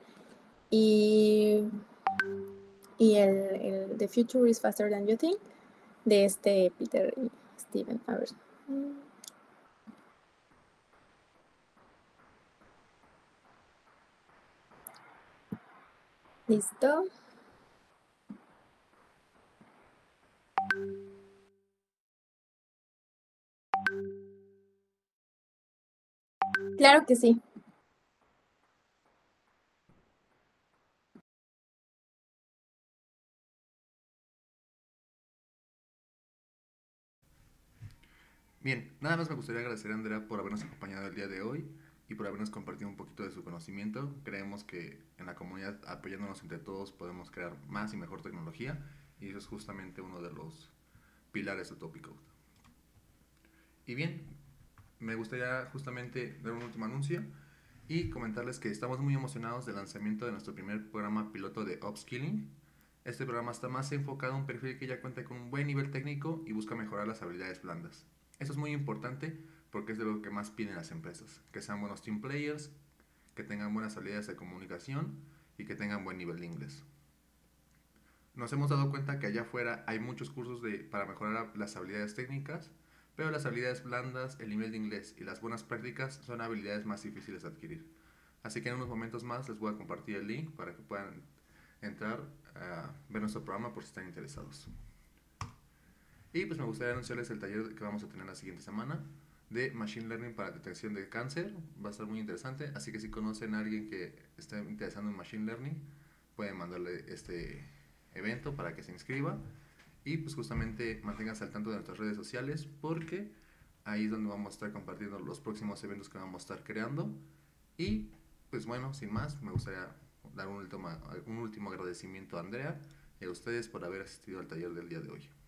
Speaker 2: y, el, el, The Future is Faster Than You Think de este Peter y Steven. A ver. Listo.
Speaker 3: Claro que sí.
Speaker 1: Bien, nada más me gustaría agradecer a Andrea por habernos acompañado el día de hoy y por habernos compartido un poquito de su conocimiento. Creemos que en la comunidad, apoyándonos entre todos, podemos crear más y mejor tecnología y eso es justamente uno de los pilares de Topic Y bien, me gustaría justamente dar un último anuncio y comentarles que estamos muy emocionados del lanzamiento de nuestro primer programa piloto de Upskilling. Este programa está más enfocado a un perfil que ya cuenta con un buen nivel técnico y busca mejorar las habilidades blandas. Eso es muy importante porque es de lo que más piden las empresas, que sean buenos team players, que tengan buenas habilidades de comunicación y que tengan buen nivel de inglés. Nos hemos dado cuenta que allá afuera hay muchos cursos para mejorar las habilidades técnicas, pero las habilidades blandas, el nivel de inglés y las buenas prácticas son habilidades más difíciles de adquirir. Así que en unos momentos más les voy a compartir el link para que puedan entrar a ver nuestro programa por si están interesados. Y pues me gustaría anunciarles el taller que vamos a tener la siguiente semana de Machine Learning para detección de cáncer. Va a estar muy interesante, así que si conocen a alguien que esté interesado en Machine Learning, pueden mandarle este evento para que se inscriba. Y pues justamente manténganse al tanto de nuestras redes sociales porque ahí es donde vamos a estar compartiendo los próximos eventos que vamos a estar creando. Y pues bueno, sin más, me gustaría dar un último, un último agradecimiento a Andrea y a ustedes por haber asistido al taller del día de hoy.